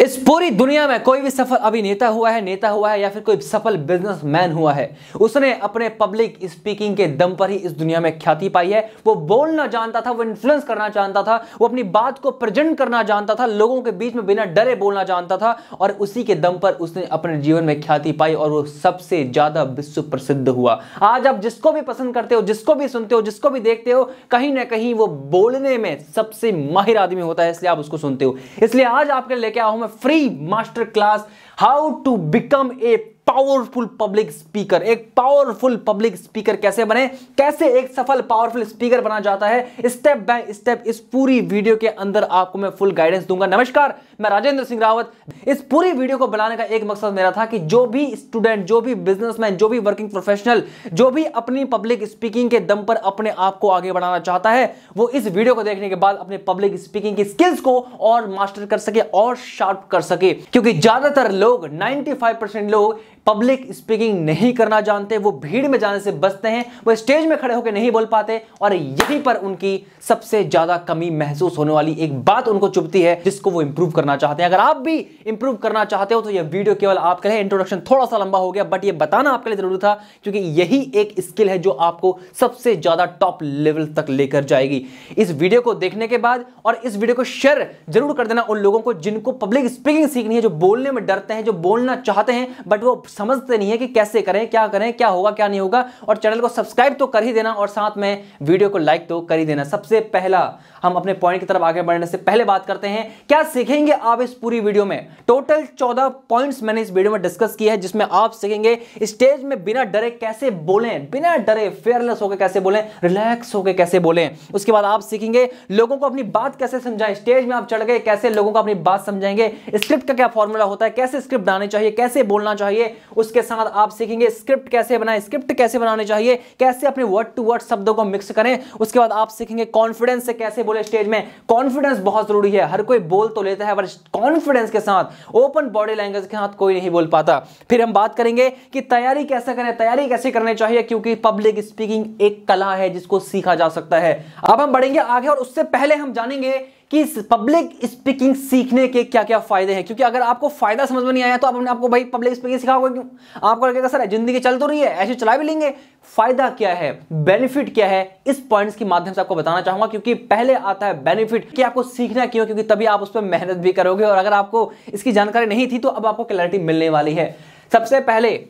इस पूरी दुनिया में कोई भी सफल अभिनेता हुआ है नेता हुआ है या फिर कोई सफल बिजनेसमैन हुआ है उसने अपने पब्लिक स्पीकिंग के दम पर ही इस दुनिया में ख्याति पाई है वो बोलना जानता था वो इन्फ्लुएंस करना जानता था वो अपनी बात को प्रेजेंट करना जानता था लोगों के बीच में बिना डरे बोलना जानता था और उसी के दम पर उसने अपने जीवन में ख्याति पाई और वो सबसे ज्यादा विश्व प्रसिद्ध हुआ आज आप जिसको भी पसंद करते हो जिसको भी सुनते हो जिसको भी देखते हो कहीं ना कहीं वो बोलने में सबसे माहिर आदमी होता है इसलिए आप उसको सुनते हो इसलिए आज आपके लेके आऊँ मैं free master class how to become a powerful public speaker एक पावरफुल पब्लिक स्पीकर कैसे बने कैसे एक सफल पावरफुल स्पीकर बना जाता है स्टेप बाय स्टेप इस पूरी वीडियो के अंदर आपको मैं फुल गाइडेंस दूंगा नमस्कार मैं राजेंद्र सिंह रावत इस पूरी वीडियो को बनाने का एक मकसद मेरा था कि जो भी स्टूडेंट जो भी बिजनेसमैन जो भी वर्किंग प्रोफेशनल जो भी अपनी पब्लिक स्पीकिंग के दम पर अपने आप को आगे बढ़ाना चाहता है वो इस वीडियो को देखने के बाद अपने पब्लिक स्पीकिंग की स्किल्स को और मास्टर कर सके और शार्प कर सके क्योंकि ज्यादातर लोग नाइनटी लोग पब्लिक स्पीकिंग नहीं करना जानते वो भीड़ में जाने से बचते हैं वो स्टेज में खड़े होकर नहीं बोल पाते और यहीं पर उनकी सबसे ज्यादा कमी महसूस होने वाली एक बात उनको चुपती है जिसको वो इंप्रूव करना करना चाहते हैं अगर आप भी इंप्रूव करना चाहते हो तो यह वीडियो केवल आपके लिए इंट्रोडक्शन थोड़ा सा लंबा हो गया बट ये बताना आपके लिए जरूरी था क्योंकि यही एक स्किल है जो आपको सबसे ज्यादा टॉप लेवल तक लेकर जाएगी इस वीडियो को देखने के बाद और इस वीडियो को शेयर जरूर कर देना उन लोगों को जिनको पब्लिक स्पीकिंग सीखनी है जो बोलने में डरते हैं जो बोलना चाहते हैं बट वो समझते नहीं है कि कैसे करें क्या करें क्या होगा क्या नहीं होगा और चैनल को सब्सक्राइब तो कर ही देना और साथ में वीडियो को लाइक तो कर ही देना सबसे पहला हम अपने पॉइंट की तरफ आगे बढ़ने से पहले बात करते हैं क्या सीखेंगे देखिए आप इस पूरी वीडियो में टोटल चौदह पॉइंट्स मैंने इस वीडियो में डिस्कस किया है जिसमें आप सीखेंगे स्टेज में बिना डरे कैसे बोलें बिना डरे फेयरलेस होकर कैसे बोलें रिलैक्स होकर कैसे बोलें उसके बाद आप सीखेंगे लोगों को अपनी बात कैसे समझाएं स्टेज में आप चढ़ गए कैसे लोगों को अपनी बात समझाएंगे स्क्रिप्ट का क्या फॉर्मूला होता है कैसे स्क्रिप्ट बनाने चाहिए कैसे बोलना चाहिए उसके साथ आप सीखेंगे स्क्रिप्ट कैसे बनाए स्क्रिप्ट कैसे बनाने चाहिए कैसे अपने वर्ड टू वर्ड शब्दों को मिक्स करें उसके बाद आप सीखेंगे कॉन्फिडेंस से कैसे बोले स्टेज में कॉन्फिडेंस बहुत जरूरी है हर कोई बोल तो लेता है पर कॉन्फिडेंस के साथ ओपन बॉडी लैंग्वेज के साथ कोई नहीं बोल पाता फिर हम बात करेंगे कि तैयारी कैसे करें तैयारी कैसे करनी चाहिए क्योंकि पब्लिक स्पीकिंग एक कला है जिसको सीखा जा सकता है अब हम बढ़ेंगे आगे और उससे पहले हम जानेंगे कि पब्लिक स्पीकिंग सीखने के क्या क्या फायदे हैं क्योंकि अगर आपको फायदा समझ में नहीं आया तो आपने आपको भाई पब्लिक स्पीकिंग सिखाओगे क्यों आपको लगेगा सर जिंदगी चल तो रही है ऐसे चला भी लेंगे फायदा क्या है बेनिफिट क्या है इस पॉइंट्स के माध्यम से आपको बताना चाहूंगा क्योंकि पहले आता है बेनिफिट कि आपको सीखना क्यों क्योंकि तभी आप उस पर मेहनत भी करोगे और अगर आपको इसकी जानकारी नहीं थी तो अब आपको क्लैरिटी मिलने वाली है सबसे पहले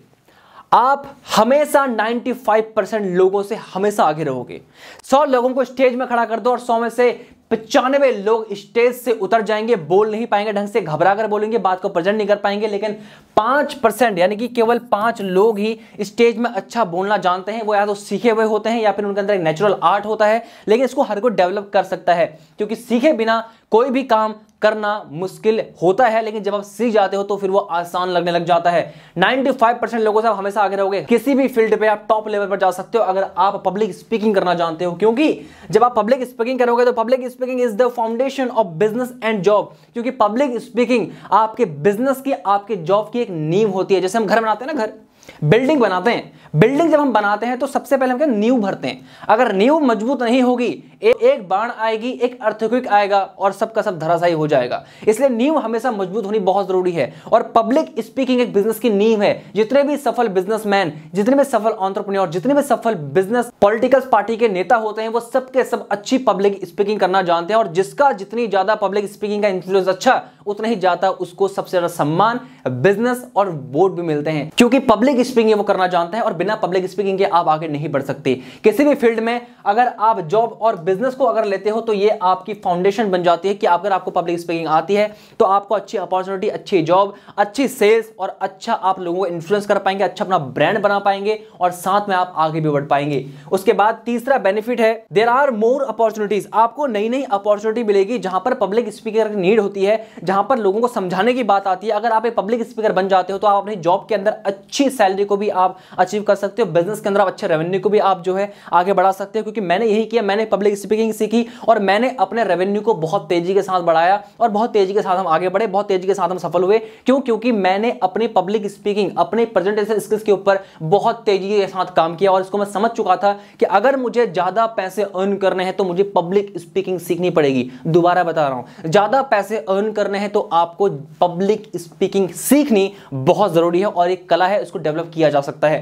आप हमेशा 95 परसेंट लोगों से हमेशा आगे रहोगे 100 लोगों को स्टेज में खड़ा कर दो और 100 में से पचानवे लोग स्टेज से उतर जाएंगे बोल नहीं पाएंगे ढंग से घबरा कर बोलेंगे बात को प्रेजेंट नहीं कर पाएंगे लेकिन पांच परसेंट यानी कि केवल पांच लोग ही स्टेज में अच्छा बोलना जानते हैं वो या तो सीखे हुए होते हैं या फिर उनके अंदर एक नेचुरल आर्ट होता है लेकिन इसको हर कोई डेवलप कर सकता है क्योंकि सीखे बिना कोई भी काम करना मुश्किल होता है लेकिन जब आप सीख जाते हो तो फिर वो आसान लगने लग जाता है 95 परसेंट लोगों से आप हमेशा आगे रहोगे किसी भी फील्ड पे आप टॉप लेवल पर जा सकते हो अगर आप पब्लिक स्पीकिंग करना जानते हो क्योंकि जब आप पब्लिक स्पीकिंग करोगे तो public speaking is the foundation of business and job क्योंकि पब्लिक स्पीकिंग आपके बिजनेस की आपके जॉब की एक नींव होती है जैसे हम घर बनाते हैं ना घर बिल्डिंग बनाते हैं बिल्डिंग जब हम बनाते हैं तो सबसे पहले हम क्या नींव भरते हैं अगर नींव मजबूत नहीं होगी ए, एक बाढ़ आएगी एक अर्थक्विक आएगा और सबका सब धराशाई हो जाएगा इसलिए नींव हमेशा मजबूत होनी बहुत जरूरी है और पब्लिक स्पीकिंग एक बिजनेस की नींव है जितने भी सफल बिजनेसमैन जितने भी सफल ऑन्टरप्रन्योर जितने भी सफल बिजनेस पॉलिटिकल पार्टी के नेता होते हैं वो सबके सब अच्छी पब्लिक स्पीकिंग करना जानते हैं और जिसका जितनी ज्यादा पब्लिक स्पीकिंग का इंफ्लुएंस अच्छा उतना ही ज्यादा उसको सबसे ज्यादा सम्मान बिजनेस और वोट भी मिलते हैं क्योंकि पब्लिक पब्लिक स्पीकिंग वो करना जानते हैं और बिना पब्लिक स्पीकिंग के आप आगे नहीं बढ़ सकते किसी भी फील्ड में अगर आप जॉब और बिजनेस को अगर लेते हो तो ये आपकी फाउंडेशन बन जाती है कि अगर आपको पब्लिक स्पीकिंग आती है तो आपको अच्छी अपॉर्चुनिटी अच्छी जॉब अच्छी सेल्स और अच्छा आप लोगों को इन्फ्लुएंस कर पाएंगे अच्छा अपना ब्रांड बना पाएंगे और साथ में आप आगे भी बढ़ पाएंगे उसके बाद तीसरा बेनिफिट है देर आर मोर अपॉर्चुनिटीज आपको नई नई अपॉर्चुनिटी मिलेगी जहां पर पब्लिक स्पीकर की नीड होती है जहां पर लोगों को समझाने की बात आती है अगर आप एक पब्लिक स्पीकर बन जाते हो तो आप अपनी जॉब के अंदर अच्छी सैलरी को भी आप अचीव कर सकते हो बिजनेस के अंदर आप अच्छे रेवेन्यू को भी आप जो है आगे बढ़ा सकते हो क्योंकि मैंने यही किया मैंने पब्लिक स्पीकिंग सीखी और मैंने अपने रेवेन्यू को बहुत तेजी के साथ बढ़ाया और बहुत तेजी के साथ हम आगे बढ़े बहुत तेजी के साथ हम सफल हुए क्यों क्योंकि मैंने अपनी पब्लिक स्पीकिंग अपने प्रेजेंटेशन स्किल्स के ऊपर बहुत तेजी के साथ काम किया और इसको मैं समझ चुका था कि अगर मुझे ज़्यादा पैसे अर्न करने हैं तो मुझे पब्लिक स्पीकिंग सीखनी पड़ेगी दोबारा बता रहा हूं ज़्यादा पैसे अर्न करने हैं तो आपको पब्लिक स्पीकिंग सीखनी बहुत ज़रूरी है और एक कला है इसको डेवलप किया जा सकता है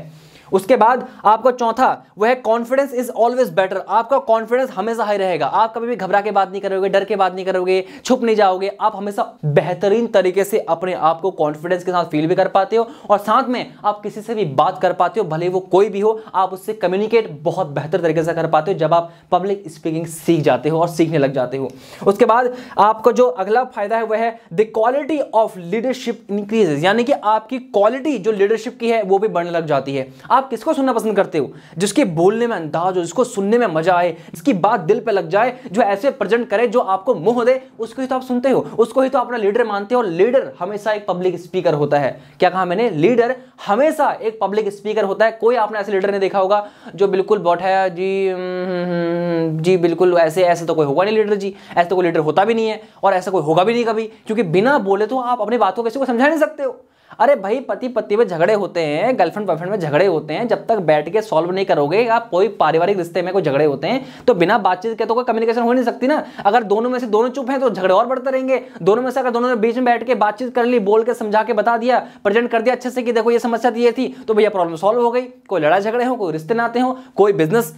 उसके बाद आपका चौथा वह है कॉन्फिडेंस इज ऑलवेज बेटर आपका कॉन्फिडेंस हमेशा हाई रहेगा आप कभी भी घबरा के बात नहीं करोगे डर के बात नहीं करोगे छुप नहीं जाओगे आप हमेशा बेहतरीन तरीके से अपने आप को कॉन्फिडेंस के साथ फील भी कर पाते हो और साथ में आप किसी से भी बात कर पाते हो भले वो कोई भी हो आप उससे कम्युनिकेट बहुत बेहतर तरीके से कर पाते हो जब आप पब्लिक स्पीकिंग सीख जाते हो और सीखने लग जाते हो उसके बाद आपका जो अगला फायदा है वह है the quality of leadership increases यानी कि आपकी क्वालिटी जो लीडरशिप की है वो भी बढ़ने लग जाती है आप आप किसको सुनना पसंद करते हो जिसके बोलने में अंदाज हो जिसको सुनने में मजा आए जिसकी बात दिल पे लग जाए जो ऐसे प्रेजेंट करे जो आपको मुंह दे उसको ही तो आप सुनते हो उसको ही तो अपना लीडर मानते हो लीडर हमेशा एक पब्लिक स्पीकर होता है क्या कहा मैंने लीडर हमेशा एक पब्लिक स्पीकर होता है कोई आपने ऐसे लीडर नहीं देखा होगा जो बिल्कुल बॉट जी हम्म, हम्म, जी बिल्कुल ऐसे ऐसे तो कोई होगा नहीं लीडर जी ऐसे तो कोई लीडर होता भी नहीं है और ऐसा कोई होगा भी नहीं कभी क्योंकि बिना बोले तो आप अपनी बातों को किसी को समझा नहीं सकते हो अरे भाई पति पति में झगड़े होते हैं गर्लफ्रेंड बॉयफ्रेंड में झगड़े होते हैं जब तक बैठ के सॉल्व नहीं करोगे आप कोई पारिवारिक रिश्ते में कोई झगड़े होते हैं तो बिना बातचीत के तो कोई कम्युनिकेशन हो नहीं सकती ना अगर दोनों में से दोनों चुप हैं तो झगड़े और बढ़ते रहेंगे दोनों में से अगर दोनों ने बीच में बैठ के बातचीत कर ली बोल के समझा के बता दिया प्रेजेंट कर दिया अच्छे से कि देखो ये समस्या तो ये थी तो भैया प्रॉब्लम सॉल्व हो गई कोई लड़ाई झगड़े हो कोई रिश्ते नाते हो कोई बिजनेस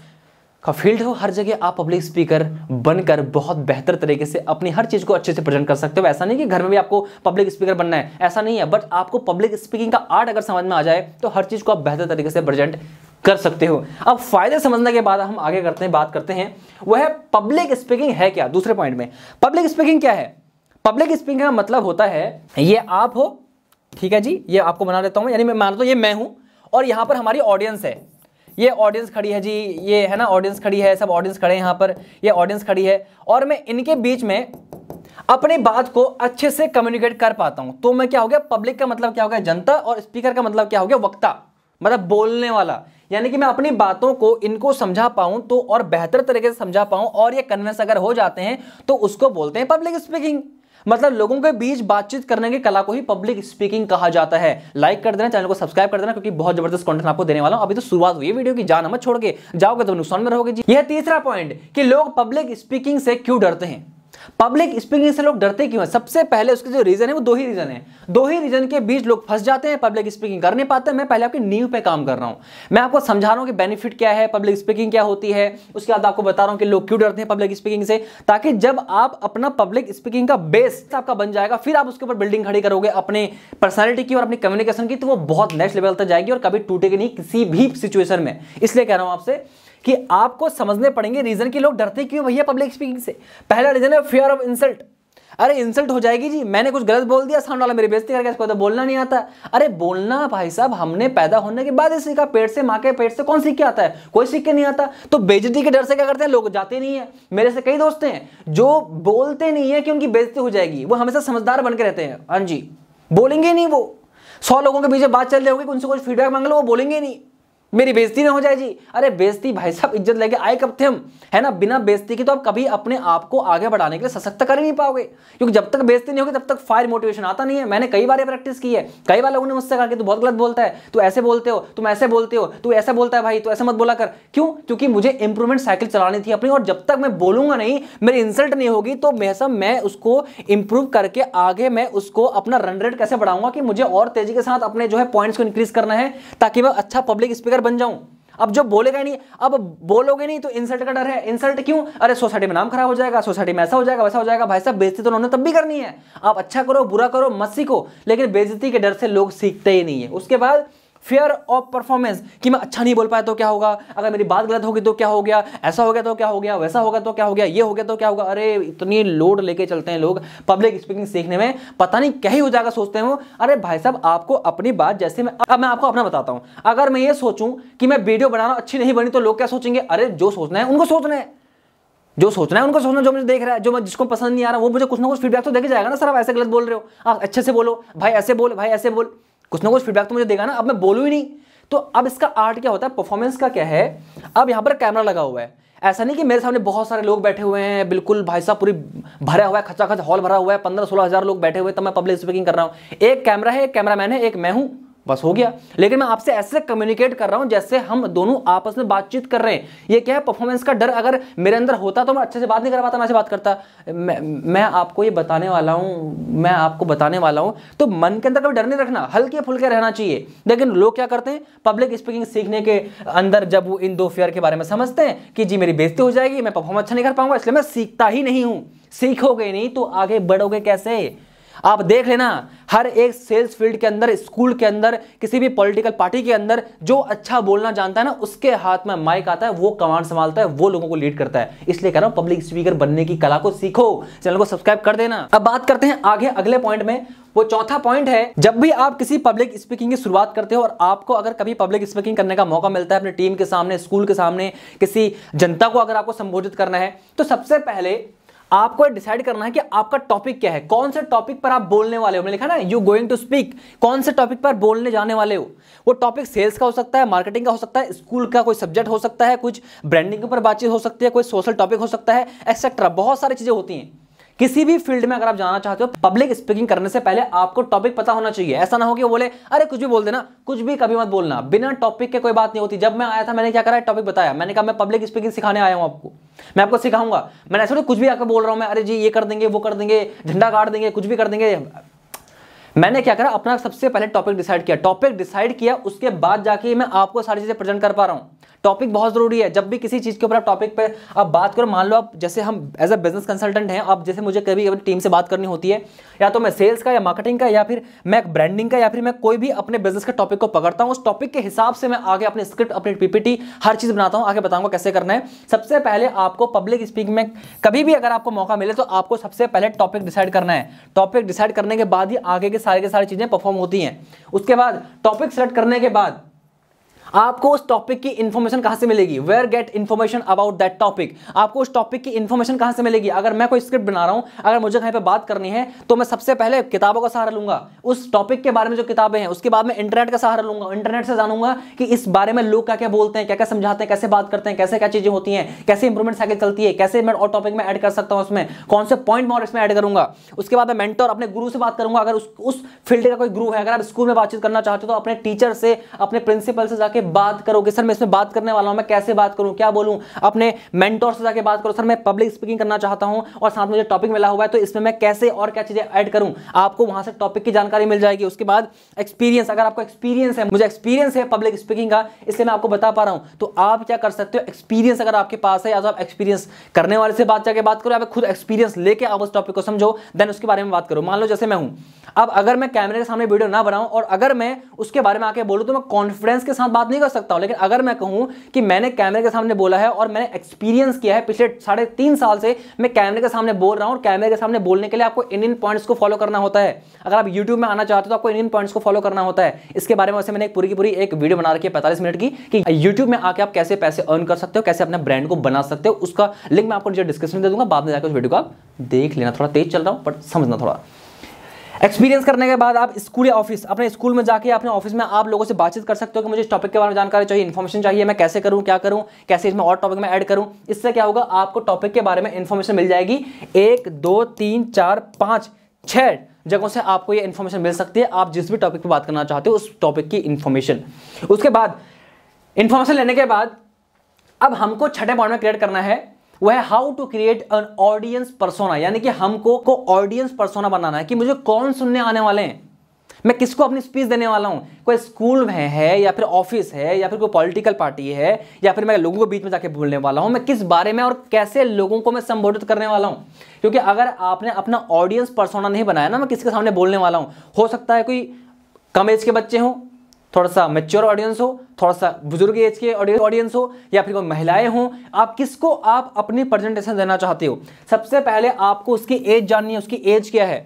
का फील्ड हो हर जगह आप पब्लिक स्पीकर बनकर बहुत बेहतर तरीके से अपनी हर चीज़ को अच्छे से प्रेजेंट कर सकते हो ऐसा नहीं कि घर में भी आपको पब्लिक स्पीकर बनना है ऐसा नहीं है बट आपको पब्लिक स्पीकिंग का आर्ट अगर समझ में आ जाए तो हर चीज़ को आप बेहतर तरीके से प्रेजेंट कर सकते हो अब फायदे समझने के बाद हम आगे करते हैं बात करते हैं वह है पब्लिक स्पीकिंग है क्या दूसरे पॉइंट में पब्लिक स्पीकिंग क्या है पब्लिक स्पीकिंग का मतलब होता है ये आप हो ठीक है जी ये आपको बना देता हूँ यानी मैं मानता हूं ये मैं हूँ और यहाँ पर हमारी ऑडियंस है ये ऑडियंस खड़ी है जी ये है ना ऑडियंस खड़ी है सब ऑडियंस खड़े हैं यहाँ पर ये ऑडियंस खड़ी है और मैं इनके बीच में अपनी बात को अच्छे से कम्युनिकेट कर पाता हूं तो मैं क्या हो गया पब्लिक का मतलब क्या हो गया जनता और स्पीकर का मतलब क्या हो गया वक्ता मतलब बोलने वाला यानी कि मैं अपनी बातों को इनको समझा पाऊं तो और बेहतर तरीके से समझा पाऊं और ये कन्वेंस अगर हो जाते हैं तो उसको बोलते हैं पब्लिक स्पीकिंग मतलब लोगों के बीच बातचीत करने की कला को ही पब्लिक स्पीकिंग कहा जाता है लाइक कर देना चैनल को सब्सक्राइब कर देना क्योंकि बहुत जबरदस्त कंटेंट आपको देने वाला हूं अभी तो शुरुआत हुई वीडियो की जान मत छोड़ के जाओगे तो नुकसान में रहोगे जी यह तीसरा पॉइंट कि लोग पब्लिक स्पीकिंग से क्यों डरते हैं पब्लिक स्पीकिंग से लोग डरते क्यों हैं सबसे पहले उसके जो रीजन है वो दो ही रीजन है दो ही रीजन के बीच लोग फंस जाते हैं पब्लिक स्पीकिंग कर नहीं पाते मैं पहले आपके नींव पे काम कर रहा हूं मैं आपको समझा रहा हूं कि बेनिफिट क्या है पब्लिक स्पीकिंग क्या होती है उसके बाद आपको बता रहा हूं कि लोग क्यों डरते हैं पब्लिक स्पीकिंग से ताकि जब आप अपना पब्लिक स्पीकिंग का बेस आपका बन जाएगा फिर आप उसके ऊपर बिल्डिंग खड़ी करोगे अपने पर्सनैलिटी की और अपनी कम्युनिकेशन की तो वो बहुत नेक्स्ट लेवल तक जाएगी और कभी टूटेगी नहीं किसी भी सिचुएशन में इसलिए कह रहा हूं आपसे कि आपको समझने पड़ेंगे रीजन की लोग डरते क्यों भैया पब्लिक स्पीकिंग से पहला रीजन है फियर ऑफ इंसल्ट अरे इंसल्ट हो जाएगी जी मैंने कुछ गलत बोल दिया सामने वाला मेरी बेजती करके इसको तो बोलना नहीं आता अरे बोलना भाई साहब हमने पैदा होने के बाद सीखा पेट से माँ के पेट से कौन सीख के आता है कोई सीख के नहीं आता तो बेजती के डर से क्या करते हैं लोग जाते नहीं है मेरे से कई दोस्त हैं जो बोलते नहीं है कि उनकी बेजती हो जाएगी वो हमेशा समझदार बन के रहते हैं हाँ जी बोलेंगे नहीं वो सौ लोगों के पीछे बात चल रही होगी उनसे कुछ फीडबैक मांग लो वो बोलेंगे नहीं मेरी बेजती ना हो जाए जी अरे बेजती भाई साहब इज्जत लेके आए कब थे हम है ना बिना बेजती के तो आप कभी अपने आप को आगे बढ़ाने के लिए सशक्त कर ही नहीं पाओगे क्योंकि जब तक बेजती नहीं होगी तब तक फायर मोटिवेशन आता नहीं है मैंने कई बार ये प्रैक्टिस की है कई बार लोगों ने मुझसे कहा कि तू बहुत गलत बोलता है तू ऐसे बोलते हो तुम ऐसे बोलते हो तू ऐसा बोलता है भाई तू ऐसा मत बोला कर क्यों क्योंकि मुझे इंप्रूवमेंट साइकिल चलानी थी अपनी और जब तक मैं बोलूंगा नहीं मेरी इंसल्ट नहीं होगी तो मैं सब मैं उसको इंप्रूव करके आगे मैं उसको अपना रन रेट कैसे बढ़ाऊंगा कि मुझे और तेजी के साथ अपने जो है पॉइंट्स को इंक्रीज करना है ताकि मैं अच्छा पब्लिक स्पीकर बन जाऊं अब जो बोलेगा नहीं अब बोलोगे नहीं तो इंसल्ट का डर है इंसल्ट क्यों अरे सोसाइटी में नाम खराब हो जाएगा सोसाइटी में ऐसा हो जाएगा वैसा हो जाएगा भाई साहब बेजती तो उन्होंने तब भी करनी है आप अच्छा करो बुरा करो मत सीखो लेकिन बेजती के डर से लोग सीखते ही नहीं है उसके बाद फेयर ऑफ परफॉर्मेंस कि मैं अच्छा नहीं बोल पाया तो क्या होगा अगर मेरी बात गलत होगी तो क्या हो गया ऐसा हो गया तो क्या हो गया वैसा होगा तो क्या हो गया ये हो गया तो क्या होगा अरे इतनी लोड लेके चलते हैं लोग पब्लिक स्पीकिंग सीखने में पता नहीं क्या ही हो जाएगा सोचते हो अरे भाई साहब आपको अपनी बात जैसे मैं अब मैं आपको अपना बताता हूँ अगर मैं ये सोचूं कि मैं वीडियो बनाना अच्छी नहीं बनी तो लोग क्या सोचेंगे अरे जो सोचना है उनको सोचना है जो सोचना है उनको सोचना जो मुझे देख रहा है जो मैं जिसको पसंद नहीं आ रहा वो मुझे कुछ ना कुछ फीडबैक तो देखे जाएगा ना सर आप ऐसे गलत बोल रहे हो आप अच्छे से बोलो भाई ऐसे बोल भाई ऐसे बोल कुछ ना कुछ फीडबैक तो मुझे देगा ना अब मैं बोलूँ ही नहीं तो अब इसका आर्ट क्या होता है परफॉर्मेंस का क्या है अब यहाँ पर कैमरा लगा हुआ है ऐसा नहीं कि मेरे सामने बहुत सारे लोग बैठे हुए हैं बिल्कुल भाई साहब पूरी भरा हुआ है खचा खच हॉल भरा हुआ है पंद्रह सोलह हज़ार लोग बैठे हुए तब मैं पब्लिक स्पीकिंग कर रहा हूँ एक कैमरा है एक कैमरामैन है एक मैं हूँ बस हो गया लेकिन मैं आपसे ऐसे कम्युनिकेट कर रहा हूं जैसे हम दोनों आपस में बातचीत कर रहे हैं ये क्या है परफॉर्मेंस का डर अगर मेरे अंदर होता तो मैं अच्छे से बात नहीं कर पाता ना से बात करता मैं मैं आपको ये बताने वाला हूं मैं आपको बताने वाला हूं तो मन के अंदर कभी डर नहीं रखना हल्के फुल्के रहना चाहिए लेकिन लोग क्या करते हैं पब्लिक स्पीकिंग सीखने के अंदर जब वो इन दो फेयर के बारे में समझते हैं कि जी मेरी बेजती हो जाएगी मैं परफॉर्म अच्छा नहीं कर पाऊंगा इसलिए मैं सीखता ही नहीं हूं सीखोगे नहीं तो आगे बढ़ोगे कैसे आप देख लेना हर एक सेल्स फील्ड के अंदर स्कूल के अंदर किसी भी पॉलिटिकल पार्टी के अंदर जो अच्छा बोलना जानता है ना उसके हाथ में माइक आता है वो कमांड संभालता है वो लोगों को लीड करता है इसलिए कह रहा हूं पब्लिक स्पीकर बनने की कला को सीखो चैनल को सब्सक्राइब कर देना अब बात करते हैं आगे अगले पॉइंट में वो चौथा पॉइंट है जब भी आप किसी पब्लिक स्पीकिंग की शुरुआत करते हो और आपको अगर कभी पब्लिक स्पीकिंग करने का मौका मिलता है अपने टीम के सामने स्कूल के सामने किसी जनता को अगर आपको संबोधित करना है तो सबसे पहले आपको डिसाइड करना है कि आपका टॉपिक क्या है कौन से टॉपिक पर आप बोलने वाले हो मैंने लिखा ना यू गोइंग टू स्पीक कौन से टॉपिक पर बोलने जाने वाले हो वो टॉपिक सेल्स का हो सकता है मार्केटिंग का हो सकता है स्कूल का कोई सब्जेक्ट हो सकता है कुछ ब्रांडिंग के ऊपर बातचीत हो सकती है कोई सोशल टॉपिक हो सकता है एक्सेट्रा बहुत सारी चीज़ें होती हैं किसी भी फील्ड में अगर आप जाना चाहते हो पब्लिक स्पीकिंग करने से पहले आपको टॉपिक पता होना चाहिए ऐसा ना हो कि बोले अरे कुछ भी बोल देना कुछ भी कभी मत बोलना बिना टॉपिक के कोई बात नहीं होती जब मैं आया था मैंने क्या करा टॉपिक बताया मैंने कहा मैं पब्लिक स्पीकिंग सिखाने आया हूं आपको मैं आपको सिखाऊंगा मैंने ऐसा कुछ भी आकर बोल रहा हूं मैं अरे जी ये कर देंगे वो कर देंगे झंडा गाड़ देंगे कुछ भी कर देंगे मैंने क्या करा अपना सबसे पहले टॉपिक डिसाइड किया टॉपिक डिसाइड किया उसके बाद जाके मैं आपको सारी चीज़ें प्रेजेंट कर पा रहा हूं टॉपिक बहुत ज़रूरी है जब भी किसी चीज़ के ऊपर आप टॉपिक पर आप बात करो मान लो आप जैसे हम एज अ बिजनेस कंसल्टेंट हैं आप जैसे मुझे कभी अपनी टीम से बात करनी होती है या तो मैं सेल्स का या मार्केटिंग का या फिर मैं ब्रांडिंग का या फिर मैं कोई भी अपने बिजनेस के टॉपिक को पकड़ता हूँ उस टॉपिक के हिसाब से मैं आगे अपने स्क्रिप्ट अपनी पीपीटी हर चीज़ बनाता हूँ आगे बताऊंगा कैसे करना है सबसे पहले आपको पब्लिक स्पीकिंग में कभी भी अगर आपको मौका मिले तो आपको सबसे पहले टॉपिक डिसाइड करना है टॉपिक डिसाइड करने के बाद ही आगे के सारे के सारी चीज़ें परफॉर्म होती हैं उसके बाद टॉपिक सेलेक्ट करने के बाद आपको उस टॉपिक की इंफॉर्मेशन कहां से मिलेगी where get information about that topic आपको उस टॉपिक की इंफॉर्मेशन कहां से मिलेगी अगर मैं कोई स्क्रिप्ट बना रहा हूं अगर मुझे कहीं पर बात करनी है तो मैं सबसे पहले किताबों का सहारा लूंगा उस टॉपिक के बारे में जो किताबें हैं उसके बाद में इंटरनेट का सहारा लूंगा इंटरनेट से जानूंगा कि इस बारे में लोग क्या क्या बोलते हैं क्या क्या समझाते हैं कैसे बात करते हैं कैसे क्या चीजें होती हैं कैसे इंप्रूवमेंट साइकिल चलती है कैसे मैं और टॉपिक में एड कर सकता हूं उसमें कौन से पॉइंट मैं और इसमें ऐड करूंगा उसके बाद मैं मेंटर अपने गुरु से बात करूंगा अगर उस फील्ड का कोई गुरु है अगर आप स्कूल में बातचीत करना चाहते हो तो अपने टीचर से अपने प्रिंसिपल से जाके बात करोगे सर मैं इसमें बात करने वाला हूं मैं कैसे बात करूं क्या बोलूं अपने मेंटोर से जाके बात करो सर मैं पब्लिक स्पीकिंग करना चाहता हूं और साथ में जो टॉपिक मिला हुआ है तो इसमें मैं कैसे और क्या चीज़ें ऐड करूं आपको वहां से टॉपिक की जानकारी मिल जाएगी उसके बाद एक्सपीरियंस अगर आपको एक्सपीरियंस है मुझे एक्सपीरियंस है पब्लिक स्पीकिंग का इसलिए मैं आपको बता पा रहा हूं तो आप क्या कर सकते हो एक्सपीरियंस अगर आपके पास है या तो आप एक्सपीरियंस करने वाले से बात जाके बात करो या खुद एक्सपीरियंस लेके आप उस टॉपिक को समझो देन उसके बारे में बात करो मान लो जैसे मैं हूं अब अगर मैं कैमरे के सामने वीडियो ना बनाऊं और अगर मैं उसके बारे में आके बोलूँ तो मैं कॉन्फिडेंस के साथ बात नहीं कर सकता हूं लेकिन अगर मैं कहूँ कि मैंने कैमरे के सामने बोला है और मैंने एक्सपीरियंस किया है पिछले साढ़े तीन साल से मैं कैमरे के सामने बोल रहा हूँ और कैमरे के सामने बोलने के लिए आपको इन इन पॉइंट्स को फॉलो करना होता है अगर आप यूट्यूब में आना चाहते हो तो आपको इन इन पॉइंट्स को फॉलो करना होता है इसके बारे में वैसे मैंने एक पूरी की पूरी एक वीडियो बना रखी है पैंतालीस मिनट की कि यूट्यूब में आके आप कैसे पैसे अर्न कर सकते हो कैसे अपने ब्रांड को बना सकते हो उसका लिंक मैं आपको जो डिस्क्रिप्शन में दे दूंगा बाद में जाकर उस वीडियो को आप देख लेना थोड़ा तेज चल रहा हूँ बट समझना थोड़ा एक्सपीरियंस करने के बाद आप स्कूल या ऑफिस अपने स्कूल में जाके अपने ऑफिस में आप लोगों से बातचीत कर सकते हो कि मुझे इस टॉपिक के बारे में जानकारी चाहिए इन्फॉर्मेशन चाहिए मैं कैसे करूँ क्या करूँ कैसे इसमें और टॉपिक में ऐड करूँ इससे क्या होगा आपको टॉपिक के बारे में इन्फॉर्मेशन मिल जाएगी एक दो तीन चार पाँच छः जगहों से आपको ये इन्फॉर्मेशन मिल सकती है आप जिस भी टॉपिक पर बात करना चाहते हो उस टॉपिक की इन्फॉर्मेशन उसके बाद इन्फॉर्मेशन लेने के बाद अब हमको छठे पॉइंट में क्रिएट करना है वह how to create an audience persona यानी कि हमको को ऑडियंस परसोना बनाना है कि मुझे कौन सुनने आने वाले हैं मैं किसको अपनी स्पीच देने वाला हूँ कोई स्कूल में है या फिर ऑफिस है या फिर कोई पॉलिटिकल पार्टी है या फिर मैं लोगों के बीच में जाके बोलने वाला हूँ मैं किस बारे में और कैसे लोगों को मैं संबोधित करने वाला हूँ क्योंकि अगर आपने अपना ऑडियंस परसोना नहीं बनाया ना मैं किसके सामने बोलने वाला हूँ हो सकता है कोई कम एज के बच्चे हों थोड़ा सा मेच्योर ऑडियंस हो थोड़ा सा बुजुर्ग एज के ऑडियंस हो या फिर कोई महिलाएं हों आप किसको आप अपनी प्रेजेंटेशन देना चाहते हो सबसे पहले आपको उसकी एज जाननी है उसकी एज क्या है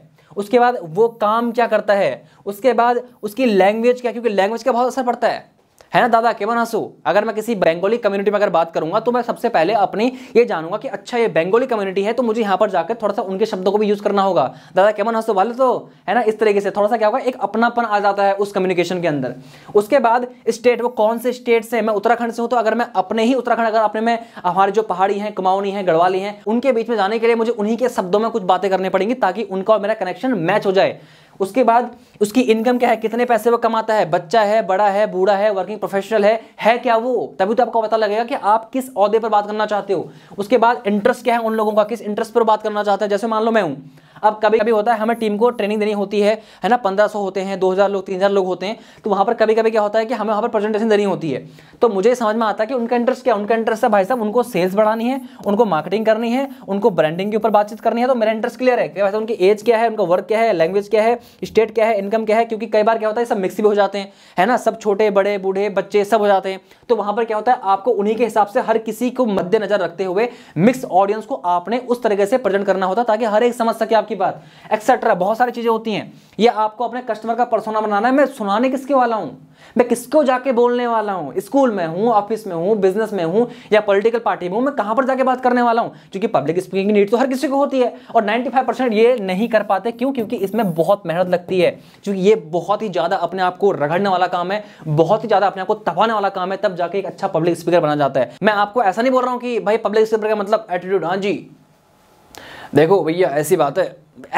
उसके बाद वो काम क्या करता है उसके बाद उसकी लैंग्वेज क्या क्योंकि लैंग्वेज का बहुत असर पड़ता है है ना दादा केवन हंसू अगर मैं किसी बंगाली कम्युनिटी में अगर बात करूंगा तो मैं सबसे पहले अपनी ये जानूंगा कि अच्छा ये बंगाली कम्युनिटी है तो मुझे यहाँ पर जाकर थोड़ा सा उनके शब्दों को भी यूज करना होगा दादा केवन हंसू वाले तो है ना इस तरीके से थोड़ा सा क्या होगा एक अपनापन आ जाता है उस कम्युनिकेशन के अंदर उसके बाद स्टेट वो कौन से स्टेट से मैं उत्तराखंड से हूँ तो अगर मैं अपने ही उत्तराखंड अगर अपने में हमारे जो पहाड़ी हैं कुमाऊनी हैं गढ़वाली हैं उनके बीच में जाने के लिए मुझे उन्हीं के शब्दों में कुछ बातें करनी पड़ेंगी ताकि उनका और मेरा कनेक्शन मैच हो जाए उसके बाद उसकी इनकम क्या है कितने पैसे वो कमाता है बच्चा है बड़ा है बूढ़ा है वर्किंग प्रोफेशनल है है क्या वो तभी तो आपको पता लगेगा कि आप किस अहदे पर बात करना चाहते हो उसके बाद इंटरेस्ट क्या है उन लोगों का किस इंटरेस्ट पर बात करना चाहते हैं जैसे मान लो मैं हूँ अब कभी कभी होता है हमें टीम को ट्रेनिंग देनी होती है है ना पंद्रह सौ होते हैं दो हज़ार लोग तीन हज़ार लोग होते हैं तो वहाँ पर कभी कभी क्या होता है कि हमें वहाँ पर प्रेजेंटेशन देनी होती है तो मुझे समझ में आता है कि उनका इंटरेस्ट क्या उनका इंटरेस्ट है भाई साहब उनको सेल्स बढ़ानी है उनको मार्केटिंग करनी है उनको ब्रांडिंग के ऊपर बातचीत करनी है तो मेरा इंटरेस्ट क्लियर है भाई साहब उनकी एज क्या है उनका वर्क क्या है लैंग्वेज क्या है स्टेट क्या है इनकम क्या है क्योंकि कई बार क्या होता है सब मिक्स भी हो जाते हैं है ना सब छोटे बड़े बूढ़े बच्चे सब हो जाते हैं तो वहाँ पर क्या होता है आपको उन्हीं के हिसाब से हर किसी को मद्देनजर रखते हुए मिक्स ऑडियंस को आपने उस तरीके से प्रेजेंट करना होता ताकि हर एक समझ सके आप की बात एक्सेट्रा बहुत सारी चीज़ें होती हैं ये आपको अपने कस्टमर का पर्सोना बनाना है मैं सुनाने किसके वाला हूं मैं किसको जाके बोलने वाला हूं स्कूल में हूं ऑफिस में हूं बिजनेस में हूं या पॉलिटिकल पार्टी में हूं मैं कहां पर जाके बात करने वाला हूं क्योंकि पब्लिक स्पीकिंग की नीड तो हर किसी को होती है और 95 परसेंट ये नहीं कर पाते क्यों क्योंकि इसमें बहुत मेहनत लगती है क्योंकि ये बहुत ही ज़्यादा अपने आप को रगड़ने वाला काम है बहुत ही ज़्यादा अपने आप को तपाने वाला काम है तब जाके एक अच्छा पब्लिक स्पीकर बना जाता है मैं आपको ऐसा नहीं बोल रहा हूँ कि भाई पब्लिक स्पीकर का मतलब एटीट्यूड हाँ जी देखो भैया ऐसी बात है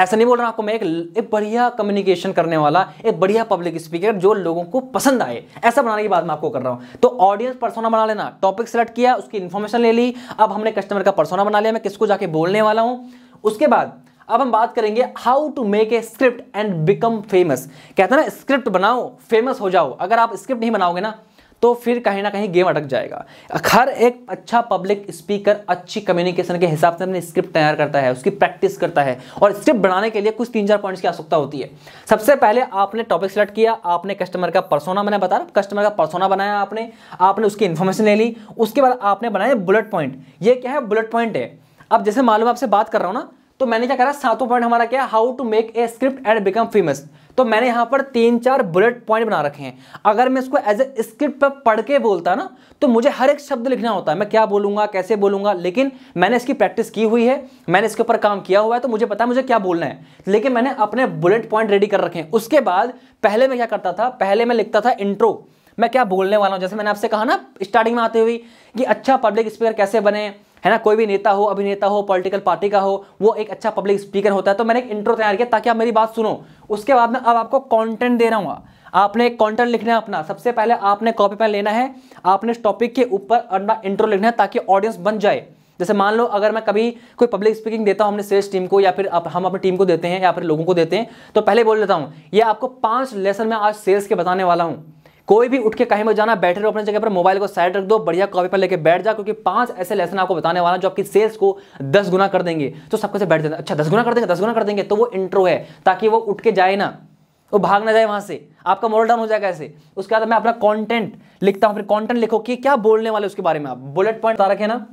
ऐसा नहीं बोल रहा आपको मैं एक, एक बढ़िया कम्युनिकेशन करने वाला एक बढ़िया पब्लिक स्पीकर जो लोगों को पसंद आए ऐसा बनाने की बात मैं आपको कर रहा हूँ तो ऑडियंस पर्सोना बना लेना टॉपिक सेलेक्ट किया उसकी इन्फॉर्मेशन ले ली अब हमने कस्टमर का पर्सोना बना लिया मैं किसको जाके बोलने वाला हूँ उसके बाद अब हम बात करेंगे how to make a script and become famous कहते हैं ना स्क्रिप्ट बनाओ फेमस हो जाओ अगर आप स्क्रिप्ट नहीं बनाओगे ना तो फिर कहीं ना कहीं गेम अटक जाएगा हर एक अच्छा पब्लिक स्पीकर अच्छी कम्युनिकेशन के हिसाब से अपने स्क्रिप्ट तैयार करता है उसकी प्रैक्टिस करता है और स्क्रिप्ट बनाने के लिए कुछ तीन चार पॉइंट्स की आवश्यकता होती है सबसे पहले आपने टॉपिक सेलेक्ट किया आपने कस्टमर का परसोना मैंने बताया कस्टमर का परसोना बनाया आपने आपने उसकी इन्फॉर्मेशन ले ली उसके बाद आपने बनाया बुलेट पॉइंट ये क्या है बुलेट पॉइंट है अब जैसे मालूम आपसे बात कर रहा हूँ ना तो मैंने क्या करा सातों पॉइंट हमारा क्या how to make a script and become famous तो मैंने यहाँ पर तीन चार बुलेट पॉइंट बना रखे हैं अगर मैं इसको एज ए स्क्रिप्ट पर पढ़ के बोलता ना तो मुझे हर एक शब्द लिखना होता है मैं क्या बोलूंगा कैसे बोलूंगा लेकिन मैंने इसकी प्रैक्टिस की हुई है मैंने इसके ऊपर काम किया हुआ है तो मुझे पता है मुझे क्या बोलना है लेकिन मैंने अपने बुलेट पॉइंट रेडी कर रखे हैं उसके बाद पहले मैं क्या करता था पहले मैं लिखता था इंट्रो मैं क्या बोलने वाला हूँ जैसे मैंने आपसे कहा ना स्टार्टिंग में आते हुए कि अच्छा पब्लिक स्पीकर कैसे बने है ना कोई भी नेता हो अभिनेता हो पॉलिटिकल पार्टी का हो वो एक अच्छा पब्लिक स्पीकर होता है तो मैंने एक इंट्रो तैयार किया ताकि आप मेरी बात सुनो उसके बाद में अब आपको कंटेंट दे रहा हूँ आपने एक कॉन्टेंट लिखना है अपना सबसे पहले आपने कॉपी पेन लेना है आपने इस टॉपिक के ऊपर अपना इंट्रो लिखना है ताकि ऑडियंस बन जाए जैसे मान लो अगर मैं कभी कोई पब्लिक स्पीकिंग देता हूँ हमने सेल्स टीम को या फिर आप, हम अपनी टीम को देते हैं या फिर लोगों को देते हैं तो पहले बोल देता हूँ ये आपको पाँच लेसन में आज सेल्स के बताने वाला हूँ कोई भी उठ के कहीं पर जाना बैठे रहो अपने जगह पर मोबाइल को साइड रख दो बढ़िया कॉपी पर लेके बैठ जा क्योंकि पांच ऐसे लेसन आपको बताने वाला जो आपकी सेल्स को दस गुना कर देंगे तो सबको बैठ जाना अच्छा दस गुना कर देंगे दस गुना कर देंगे तो वो इंट्रो है ताकि वो उठ के जाए ना वो भाग ना जाए वहां से आपका मॉडल डाउन हो जाएगा ऐसे उसके बाद मैं अपना कंटेंट लिखता हूँ फिर कंटेंट लिखो कि क्या बोलने वाले उसके बारे में आप बुलेट पॉइंट रखे ना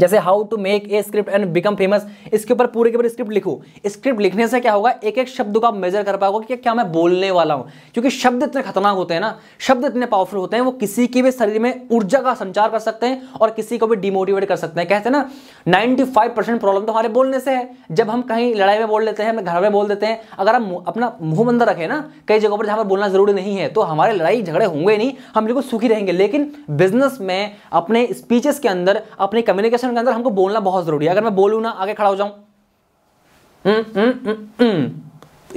जैसे how to make a script and become famous इसके ऊपर पूरे के पूरे स्क्रिप्ट लिखो स्क्रिप्ट लिखने से क्या होगा एक एक शब्द को आप मेजर कर पाओगे कि क्या मैं बोलने वाला हूं क्योंकि शब्द इतने खतरनाक होते हैं ना शब्द इतने पावरफुल होते हैं वो किसी के भी शरीर में ऊर्जा का संचार कर सकते हैं और किसी को भी डिमोटिवेट कर सकते हैं कहते हैं ना नाइनटी प्रॉब्लम तो हमारे बोलने से है जब हम कहीं लड़ाई में बोल लेते हैं हमें घर में बोल देते हैं अगर हम अपना मुंह बंदा रखें ना कई जगहों पर जहां पर बोलना जरूरी नहीं है तो हमारे लड़ाई झगड़े होंगे नहीं हम बिल्कुल सुखी रहेंगे लेकिन बिजनेस में अपने स्पीचेस के अंदर अपने कम्युनिकेशन सेशन के अंदर हमको बोलना बहुत जरूरी है अगर मैं बोलू ना आगे खड़ा हो जाऊं हम्म, हम्म, हम्म,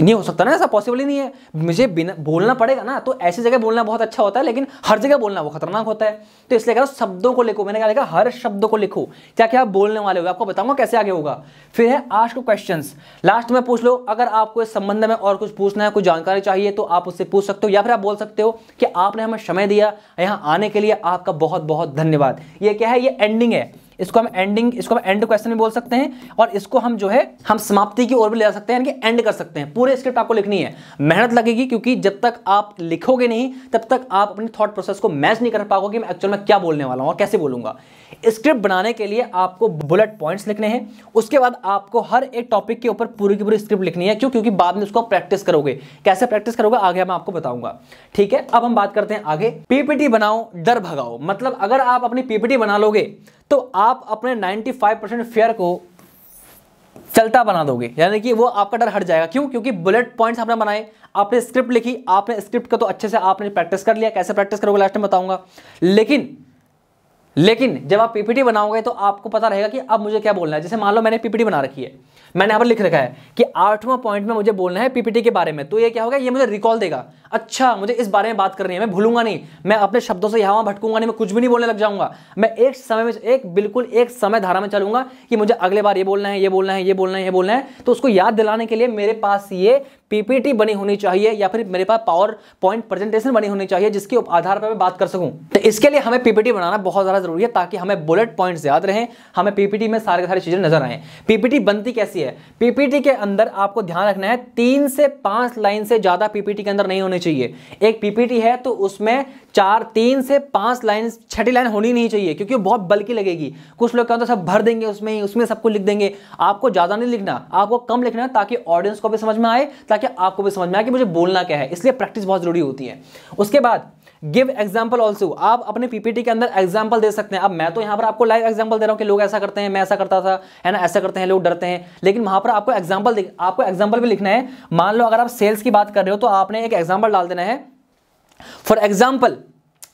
नहीं हो सकता ना ऐसा पॉसिबल ही नहीं है मुझे बिना बोलना पड़ेगा ना तो ऐसी जगह बोलना बहुत अच्छा होता है लेकिन हर जगह बोलना वो खतरनाक होता है तो इसलिए कह रहा शब्दों को लिखो मैंने कहा लिखा हर शब्द को लिखो क्या क्या आप बोलने वाले हो आपको बताऊंगा कैसे आगे होगा फिर है आज को क्वेश्चन लास्ट में पूछ लो अगर आपको इस संबंध में और कुछ पूछना है कुछ जानकारी चाहिए तो आप उससे पूछ सकते हो या फिर आप बोल सकते हो कि आपने हमें समय दिया यहाँ आने के लिए आपका बहुत बहुत धन्यवाद ये क्या है ये एंडिंग है इसको हम एंडिंग इसको हम एंड क्वेश्चन भी बोल सकते हैं और इसको हम जो है हम समाप्ति की ओर भी ले जा सकते हैं यानी कि एंड कर सकते हैं पूरे स्क्रिप्ट आपको लिखनी है मेहनत लगेगी क्योंकि जब तक आप लिखोगे नहीं तब तक आप अपने थॉट प्रोसेस को मैच नहीं कर पाओगे मैं एक्चुअल में क्या बोलने वाला हूँ और कैसे बोलूंगा स्क्रिप्ट बनाने के लिए आपको बुलेट पॉइंट्स लिखने हैं उसके बाद आपको हर एक टॉपिक के ऊपर पूरी की पूरी स्क्रिप्ट लिखनी है क्यों क्योंकि बाद में उसको प्रैक्टिस करोगे कैसे प्रैक्टिस करोगे आगे मैं आपको बताऊंगा ठीक है अब हम बात करते हैं आगे पीपीटी बनाओ डर भगाओ मतलब अगर आप अपनी पीपीटी बना लोगे तो आप अपने 95 परसेंट फेयर को चलता बना दोगे यानी कि वो आपका डर हट जाएगा क्यों क्योंकि बुलेट पॉइंट्स आपने बनाए आपने स्क्रिप्ट लिखी आपने स्क्रिप्ट का तो अच्छे से आपने प्रैक्टिस कर लिया कैसे प्रैक्टिस करोगे लास्ट में बताऊंगा लेकिन लेकिन जब आप पीपीटी बनाओगे तो आपको पता रहेगा कि अब मुझे क्या बोलना है जैसे मान लो मैंने पीपीटी बना रखी है मैंने यहां पर लिख रखा है कि आठवां पॉइंट में मुझे बोलना है पीपीटी के बारे में तो ये क्या होगा ये मुझे रिकॉल देगा अच्छा मुझे इस बारे में बात करनी है मैं भूलूंगा नहीं मैं अपने शब्दों से यहां वहां भटकूंगा नहीं मैं कुछ भी नहीं बोलने लग जाऊंगा मैं एक समय में एक बिल्कुल एक समय धारा में चलूंगा कि मुझे अगले बार ये बोलना है ये बोलना है ये बोलना है ये बोलना है तो उसको याद दिलाने के लिए मेरे पास ये पीपीटी बनी होनी चाहिए या फिर मेरे पास पावर पॉइंट प्रेजेंटेशन बनी होनी चाहिए जिसके आधार पर मैं बात कर सकूं तो इसके लिए हमें पीपीटी बनाना बहुत ज़्यादा जरूरी है ताकि हमें बुलेट पॉइंट्स याद रहे हमें पीपीटी में सारे सारी चीज़ें नजर आए पीपीटी बनती कैसी है पीपीटी के अंदर आपको ध्यान रखना है तीन से पांच लाइन से ज़्यादा पीपीटी के अंदर नहीं होनी होने चाहिए एक पीपीटी है तो उसमें चार तीन से पांच लाइन छठी लाइन होनी नहीं चाहिए क्योंकि बहुत बल्कि लगेगी कुछ लोग कहते सब भर देंगे उसमें ही उसमें सबको लिख देंगे आपको ज़्यादा नहीं लिखना आपको कम लिखना ताकि ऑडियंस को भी समझ में आए ताकि आपको भी समझ में आए कि मुझे बोलना क्या है इसलिए प्रैक्टिस बहुत ज़रूरी होती है उसके बाद गिव एग्जाम्पल ऑल्सो आप अपने पीपीटी के अंदर एग्जाम्पल दे सकते हैं अब मैं तो यहां पर आपको लाइव एग्जाम्पल दे रहा हूं कि लोग ऐसा करते हैं मैं ऐसा करता था है ना ऐसा करते हैं लोग डरते हैं लेकिन वहां पर आपको एग्जाम्पल आपको एग्जाम्पल भी लिखना है मान लो अगर आप सेल्स की बात कर रहे हो तो आपने एक एग्जाम्पल डाल देना है फॉर एग्जाम्पल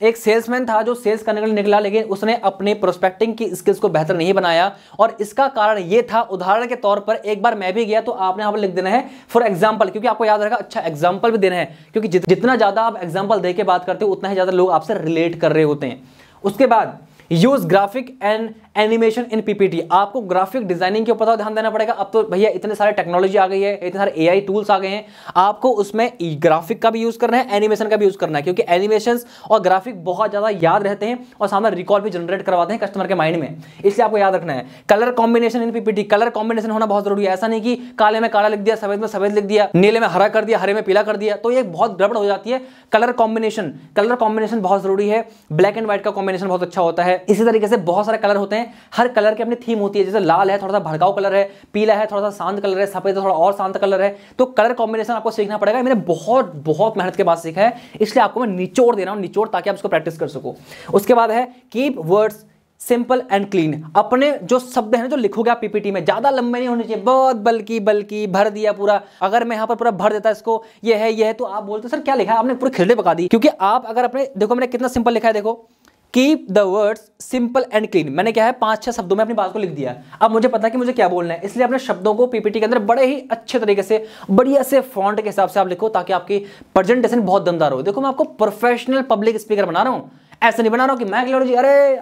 एक सेल्समैन था जो सेल्स करने के लिए निकला लेकिन उसने अपने प्रोस्पेक्टिंग की स्किल्स को बेहतर नहीं बनाया और इसका कारण यह था उदाहरण के तौर पर एक बार मैं भी गया तो आपने यहां पर लिख देना है फॉर एग्जाम्पल क्योंकि आपको याद रखा अच्छा एग्जाम्पल भी देना है क्योंकि जितना ज़्यादा आप एग्जाम्पल दे के बात करते हो उतना ही ज़्यादा लोग आपसे रिलेट कर रहे होते हैं उसके बाद use graphic and animation in PPT आपको ग्राफिक डिजाइनिंग के ऊपर तो ध्यान देना पड़ेगा अब तो भैया इतने सारे टेक्नोलॉजी आ गई है इतने सारे एआई टूल्स आ गए हैं आपको उसमें ग्राफिक का भी यूज करना है एनिमेशन का भी यूज करना है क्योंकि एनिमेशन और ग्राफिक बहुत ज्यादा याद रहते हैं और सामने रिकॉर्ड भी जनरेट करवाते हैं कस्टमर के माइंड में इसलिए आपको याद रखना है colour combination in PPT colour combination होना बहुत जरूरी है ऐसा नहीं कि काले में काला लिख दिया सफेद में सफेद लिख दिया नीले में हरा कर दिया हरे में पीला कर दिया तो ये बहुत गड़बड़ हो जाती है कलर कॉम्बिनेशन कलर कॉम्बिनेशन बहुत जरूरी है ब्लैक एंड व्हाइट का कॉम्बिनेशन बहुत अच्छा होता है इसी तरीके से बहुत सारे कलर होते हैं हैं हर कलर की अपनी थीम होती है जैसे लाल है थोड़ा सा भड़काऊ कलर है पीला है थोड़ा सा शांत कलर है सफेद थोड़ा और शांत कलर है तो कलर कॉम्बिनेशन आपको सीखना पड़ेगा मैंने बहुत बहुत मेहनत के बाद सीखा है इसलिए आपको मैं निचोड़ दे रहा हूँ निचोड़ ताकि आप उसको प्रैक्टिस कर सको उसके बाद है keep words simple and clean अपने जो शब्द हैं जो लिखोगे आप पीपीटी में ज़्यादा लंबे नहीं होने चाहिए बहुत बल्कि बल्कि भर दिया पूरा अगर मैं यहाँ पर पूरा भर देता इसको ये है ये है तो आप बोलते सर क्या लिखा है आपने पूरे खिलते पका दी क्योंकि आप अगर अपने देखो मैंने कितना सिंपल लिखा है देखो keep the words simple and clean मैंने क्या है पांच छह शब्दों में अपनी बात को लिख दिया अब मुझे पता है कि मुझे क्या बोलना है इसलिए अपने शब्दों को पीपीटी के अंदर बड़े ही अच्छे तरीके से बढ़िया से फॉन्ट के हिसाब से आप लिखो ताकि आपकी प्रेजेंटेशन बहुत दमदार हो देखो मैं आपको प्रोफेशनल पब्लिक स्पीकर बना रहा हूं ऐसा नहीं बना रहा हूं कि मैं क्लियर जी अरे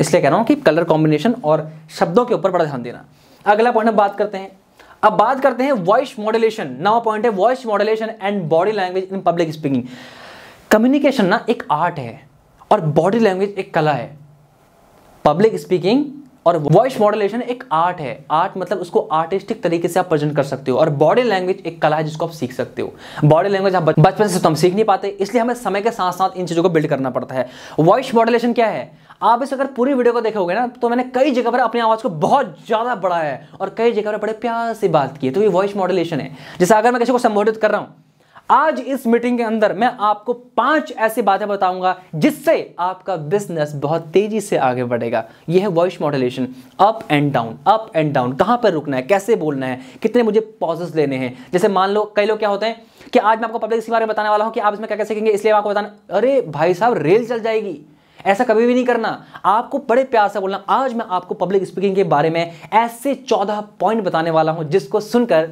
इसलिए कह रहा हूं कि कलर कॉम्बिनेशन और शब्दों के ऊपर बड़ा ध्यान देना अगला पॉइंट बात करते हैं अब बात करते हैं वॉइस मॉडुलेशन नवा पॉइंट है voice modulation and body language in public speaking communication ना एक आर्ट है और बॉडी लैंग्वेज एक कला है पब्लिक स्पीकिंग और वॉइस मॉडुलेशन एक आर्ट है आर्ट मतलब उसको आर्टिस्टिक तरीके से आप प्रेजेंट कर सकते हो और बॉडी लैंग्वेज एक कला है जिसको आप सीख सकते हो बॉडी लैंग्वेज आप बचपन से तो हम सीख नहीं पाते इसलिए हमें समय के साथ साथ इन चीज़ों को बिल्ड करना पड़ता है वॉइस मॉडुलेशन क्या है आप इस अगर पूरी वीडियो को देखोगे ना तो मैंने कई जगह पर अपनी आवाज़ को बहुत ज़्यादा बढ़ाया है और कई जगह पर बड़े प्यार से बात की है तो ये वॉइस मॉडुलेशन है जैसे अगर मैं किसी को संबोधित कर रहा हूँ आज इस मीटिंग के अंदर मैं आपको पांच ऐसी बातें बताऊंगा जिससे आपका बिजनेस बहुत तेजी से आगे बढ़ेगा यह है voice modulation up and down up and down कहां पर रुकना है कैसे बोलना है कितने मुझे पॉजेस लेने हैं जैसे मान लो कई लोग क्या होते हैं कि आज मैं आपको पब्लिक इसी बारे में बताने वाला हूं कि आप इसमें क्या क्या सीखेंगे इसलिए आपको बताना अरे भाई साहब रेल चल जाएगी ऐसा कभी भी नहीं करना आपको बड़े प्यार से बोलना आज मैं आपको पब्लिक स्पीकिंग के बारे में ऐसे चौदह पॉइंट बताने वाला हूं जिसको सुनकर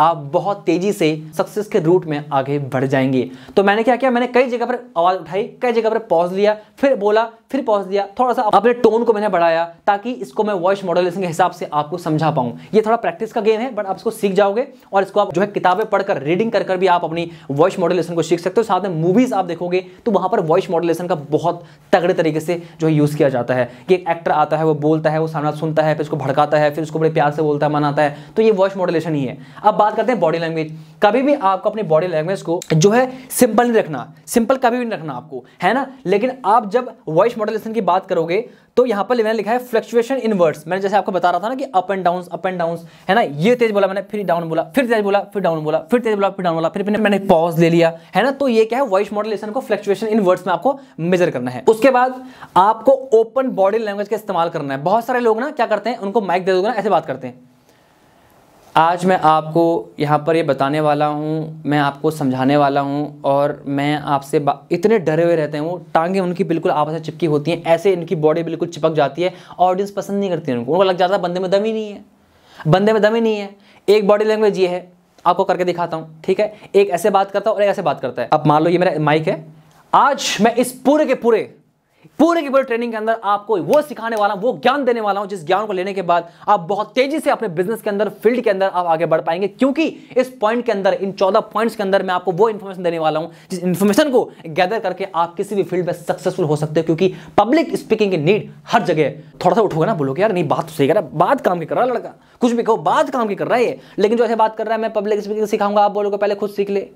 आप बहुत तेजी से सक्सेस के रूट में आगे बढ़ जाएंगे तो मैंने क्या किया मैंने कई जगह पर आवाज़ उठाई कई जगह पर पॉज लिया फिर बोला फिर पॉज दिया थोड़ा सा अपने टोन को मैंने बढ़ाया ताकि इसको मैं वॉइस मॉडलेशन के हिसाब से आपको समझा पाऊं ये थोड़ा प्रैक्टिस का गेम है बट आप इसको सीख जाओगे और इसको आप जो है किताबें पढ़कर रीडिंग कर कर भी आप अपनी वॉइस मॉडलेशन को सीख सकते हो साथ में मूवीज़ आप देखोगे तो वहां पर वॉइस मॉडलेशन का बहुत तगड़े तरीके से जो है यूज़ किया जाता है कि एक एक्टर आता है वो बोलता है वो सामना सुनता है फिर उसको भड़काता है फिर उसको बड़े प्यार से बोलता है मनाता है तो ये वॉइस मॉडलेशन ही है अब बात करते हैं बॉडी लैंग्वेज कभी भी आपको अपनी बॉडी लैंग्वेज को जो है सिंपल नहीं रखना सिंपल कभी भी नहीं रखना आपको है ना लेकिन आप जब वॉइस मॉडलेशन की बात करोगे तो यहां पर मैंने लिखा है फ्लक्चुएशन इन वर्ड्स मैंने जैसे आपको बता रहा था ना कि up and down up and down है ना ये तेज बोला मैंने फिर डाउन बोला फिर तेज बोला फिर डाउन बोला फिर तेज बोला फिर डाउन बोला फिर मैंने पॉज ले लिया है ना तो ये क्या है वॉइस मॉडलेशन को फ्लक्चुएशन इन वर्ड्स में आपको मेजर करना है उसके बाद आपको ओपन बॉडी लैंग्वेज का इस्तेमाल करना है बहुत सारे लोग ना क्या करते हैं उनको माइक दे दोगे ना ऐसे बात करते हैं आज मैं आपको यहाँ पर ये बताने वाला हूँ मैं आपको समझाने वाला हूँ और मैं आपसे इतने डरे हुए रहते हैं वो टांगे उनकी बिल्कुल आपस में चिपकी होती हैं ऐसे इनकी बॉडी बिल्कुल चिपक जाती है ऑडियंस पसंद नहीं करती उनको उनको लग जाता है बंदे में दम ही नहीं है बंदे में दम ही नहीं है एक बॉडी लैंग्वेज ये है आपको करके दिखाता हूँ ठीक है एक ऐसे बात करता हूँ और एक ऐसे बात करता है अब मान लो ये मेरा माइक है आज मैं इस पूरे के पूरे पूरे की पूरे ट्रेनिंग के अंदर आपको वो सिखाने वाला हूं वो ज्ञान देने वाला हूं जिस ज्ञान को लेने के बाद आप बहुत तेजी से अपने बिजनेस के अंदर फील्ड के अंदर आप आगे बढ़ पाएंगे क्योंकि इस पॉइंट के अंदर इन चौदह पॉइंट्स के अंदर मैं आपको वो इन्फॉर्मेशन देने वाला हूं जिस इन्फॉर्मेशन को गैदर करके आप किसी भी फील्ड में सक्सेसफुल हो सकते हो क्योंकि पब्लिक स्पीकिंग की नीड हर जगह थोड़ा सा उठोगे ना बोलोगे यार नहीं बात तो सही कर रहा बात काम की कर रहा है लड़का कुछ भी कहो बात काम की कर रहा है लेकिन जो ऐसे बात कर रहा है मैं पब्लिक स्पीकिंग सिखाऊंगा आप बोलोगे पहले खुद सीख ले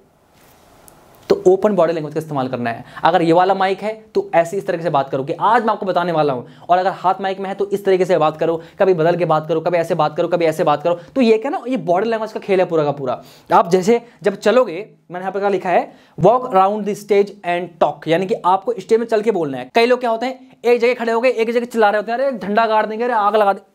तो ओपन बॉडी लैंग्वेज का इस्तेमाल करना है अगर ये वाला माइक है तो ऐसे इस तरीके से बात करो कि आज मैं आपको बताने वाला हूं और अगर हाथ माइक में है तो इस तरीके से बात करो कभी बदल के बात करो कभी ऐसे बात करो कभी ऐसे बात करो तो ये क्या ना ये बॉडी लैंग्वेज का खेल है पूरा का पूरा आप जैसे जब चलोगे मैंने यहाँ पर लिखा है walk round the stage and talk यानी कि आपको स्टेज में चल के बोलना है कई लोग क्या होते हैं एक जगह खड़े हो गए एक जगह चला रहे होते हैं अरे झंडा गाड़ देंगे अरे आग लगा दे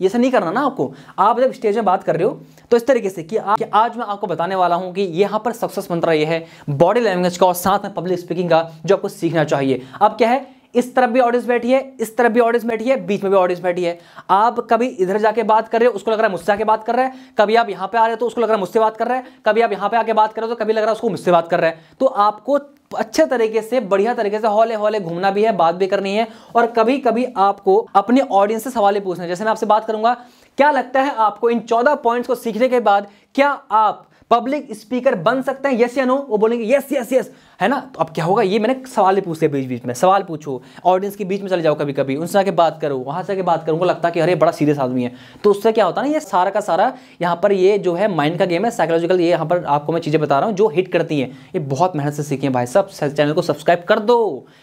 ये सब नहीं करना ना आपको आप जब स्टेज में बात कर रहे हो तो इस तरीके से कि, आ, कि आज मैं आपको बताने वाला हूं कि यहां पर सक्सेस मंत्र ये है बॉडी लैंग्वेज का और साथ में पब्लिक स्पीकिंग का जो आपको सीखना चाहिए अब क्या है इस तरफ भी ऑडियंस बैठी है इस तरफ भी ऑडियंस बैठी है बीच में भी ऑडियंस बैठी है आप कभी इधर जाके बात कर रहे हो उसको लग रहा है मुझसे आके बात कर रहे हैं कभी आप यहां पे आ रहे हो तो उसको लग रहा है मुझसे बात कर रहे हैं कभी आप यहां पे आके बात कर रहे हो तो कभी लग रहा है उसको मुझसे बात कर रहे हैं तो आपको अच्छे तरीके से बढ़िया तरीके से हौले हौले घूमना भी है बात भी करनी है और कभी कभी आपको अपने ऑडियंस से सवाल पूछना है जैसे मैं आपसे बात करूंगा क्या लगता है आपको इन चौदह पॉइंट्स को सीखने के बाद क्या आप पब्लिक स्पीकर बन सकते हैं यस या नो वो बोलेंगे यस यस यस है ना तो अब क्या होगा ये मैंने सवाल ही पूछे बीच बीच में सवाल पूछो ऑडियंस के बीच में चले जाओ कभी कभी उनसे आके बात करो वहां से आके बात करो उनको लगता है कि अरे बड़ा सीरियस आदमी है तो उससे क्या होता है ना ये सारा का सारा यहाँ पर ये जो है माइंड का गेम है साइकोलॉजिकल ये यहाँ पर आपको मैं चीज़ें बता रहा हूँ जो हिट करती हैं ये बहुत मेहनत से है भाई सब चैनल को सब्सक्राइब कर दो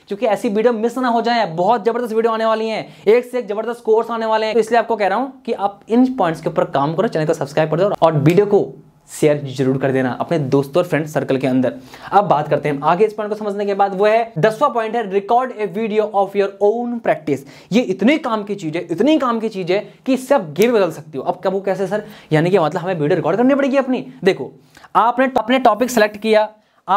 क्योंकि ऐसी वीडियो मिस ना हो जाए बहुत ज़बरदस्त वीडियो आने वाली है एक से एक ज़बरदस्त कोर्स आने वाले हैं तो इसलिए आपको कह रहा हूँ कि आप इन पॉइंट्स के ऊपर काम करो चैनल को सब्सक्राइब कर दो और वीडियो को शेयर जरूर कर देना अपने दोस्तों और फ्रेंड सर्कल के अंदर अब बात करते हैं आगे इस पॉइंट को समझने के बाद वो है दसवां पॉइंट है record a video of your own practice ये इतने काम की चीज है इतनी काम की चीज है कि इससे आप गिर बदल सकती हो अब कब वो कैसे सर यानी कि मतलब हमें वीडियो रिकॉर्ड करनी पड़ेगी अपनी देखो आपने तो अपने टॉपिक सेलेक्ट किया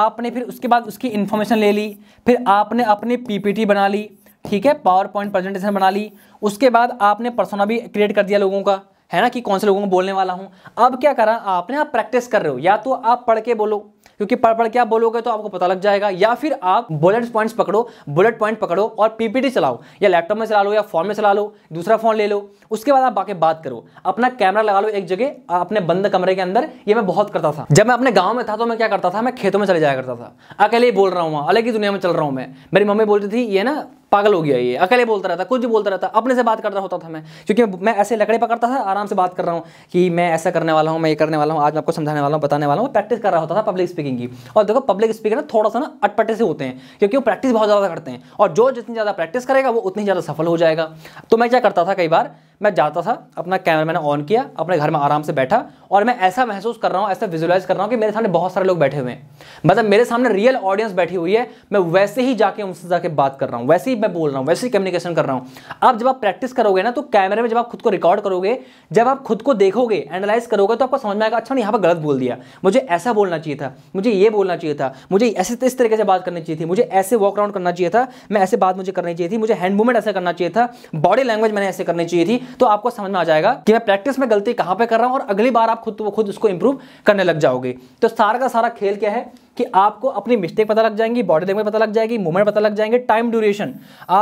आपने फिर उसके बाद उसकी इन्फॉर्मेशन ले ली फिर आपने अपनी पीपीटी बना ली ठीक है पावर पॉइंट प्रेजेंटेशन बना ली उसके बाद आपने पर्सोना भी क्रिएट कर दिया लोगों का है ना कि कौन से लोगों को बोलने वाला हूं अब क्या करा आपने आप प्रैक्टिस कर रहे हो या तो आप पढ़ के बोलो क्योंकि पढ़ पढ़ के आप बोलोगे तो आपको पता लग जाएगा या फिर आप बुलेट पॉइंट्स पकड़ो बुलेट पॉइंट पकड़ो और पीपीटी चलाओ या लैपटॉप में चला लो या फोन में चला लो दूसरा फोन ले लो उसके बाद आप बाकी बात करो अपना कैमरा लगा लो एक जगह अपने बंद कमरे के अंदर ये मैं बहुत करता था जब मैं अपने गाँव में था तो मैं क्या करता था मैं खेतों में चले जाया करता था अकेले ही बोल रहा हूँ अलग ही दुनिया में चल रहा हूँ मैं मेरी मम्मी बोलती थी ये ना पागल हो गया ये अकेले बोलता रहता कुछ भी बोलता रहता अपने से बात करना होता था मैं क्योंकि मैं ऐसे लकड़े पकड़ता था आराम से बात कर रहा हूँ कि मैं ऐसा करने वाला हूँ मैं ये करने वाला हूँ आज मैं आपको समझाने वाला हूँ बताने वाला हूँ प्रैक्टिस कर रहा होता था पब्लिक स्पीकिंग की और देखो पब्लिक स्पीकर ना थोड़ा सा ना अटपटे से होते हैं क्योंकि वो प्रैक्टिस बहुत ज़्यादा करते हैं और जो जितनी ज़्यादा प्रैक्टिस करेगा वो उतनी ज़्यादा सफल हो जाएगा तो मैं क्या करता था कई बार मैं जाता था अपना कैमरा मैंने ऑन किया अपने घर में आराम से बैठा और मैं ऐसा महसूस कर रहा हूँ ऐसा विजुलाइज कर रहा हूँ कि मेरे सामने बहुत सारे लोग बैठे हुए हैं मतलब मेरे सामने रियल ऑडियंस बैठी हुई है मैं वैसे ही जाके उनसे जाके बात कर रहा हूँ वैसे ही मैं बोल रहा हूँ वैसे ही कम्युनिकेशन कर रहा हूँ आप जब आप प्रैक्टिस करोगे ना तो कैमरे में जब आप खुद को रिकॉर्ड करोगे जब आप खुद को देखोगे एनालाइज करोगे तो आपको समझ में आएगा अच्छा नहीं यहाँ पर गलत बोल दिया मुझे ऐसा बोलना चाहिए था मुझे ये बोलना चाहिए था मुझे ऐसे इस तरीके से बात करनी चाहिए थी मुझे ऐसे वॉक राउंड करना चाहिए था मैं ऐसे बात मुझे करनी चाहिए थी मुझे हैंड मूवमेंट ऐसा करना चाहिए था बॉडी लैंग्वेज मैंने ऐसे करनी चाहिए थी तो आपको समझ में आ जाएगा कि मैं प्रैक्टिस में गलती कहां पे कर रहा हूं और अगली बार आप खुद खुद उसको इंप्रूव करने लग जाओगे तो सारा का सारा खेल क्या है कि आपको अपनी मिस्टेक पता लग जाएंगी बॉडी लैंग्वेज पता लग जाएगी मूवमेंट पता लग जाएंगे टाइम ड्यूरेशन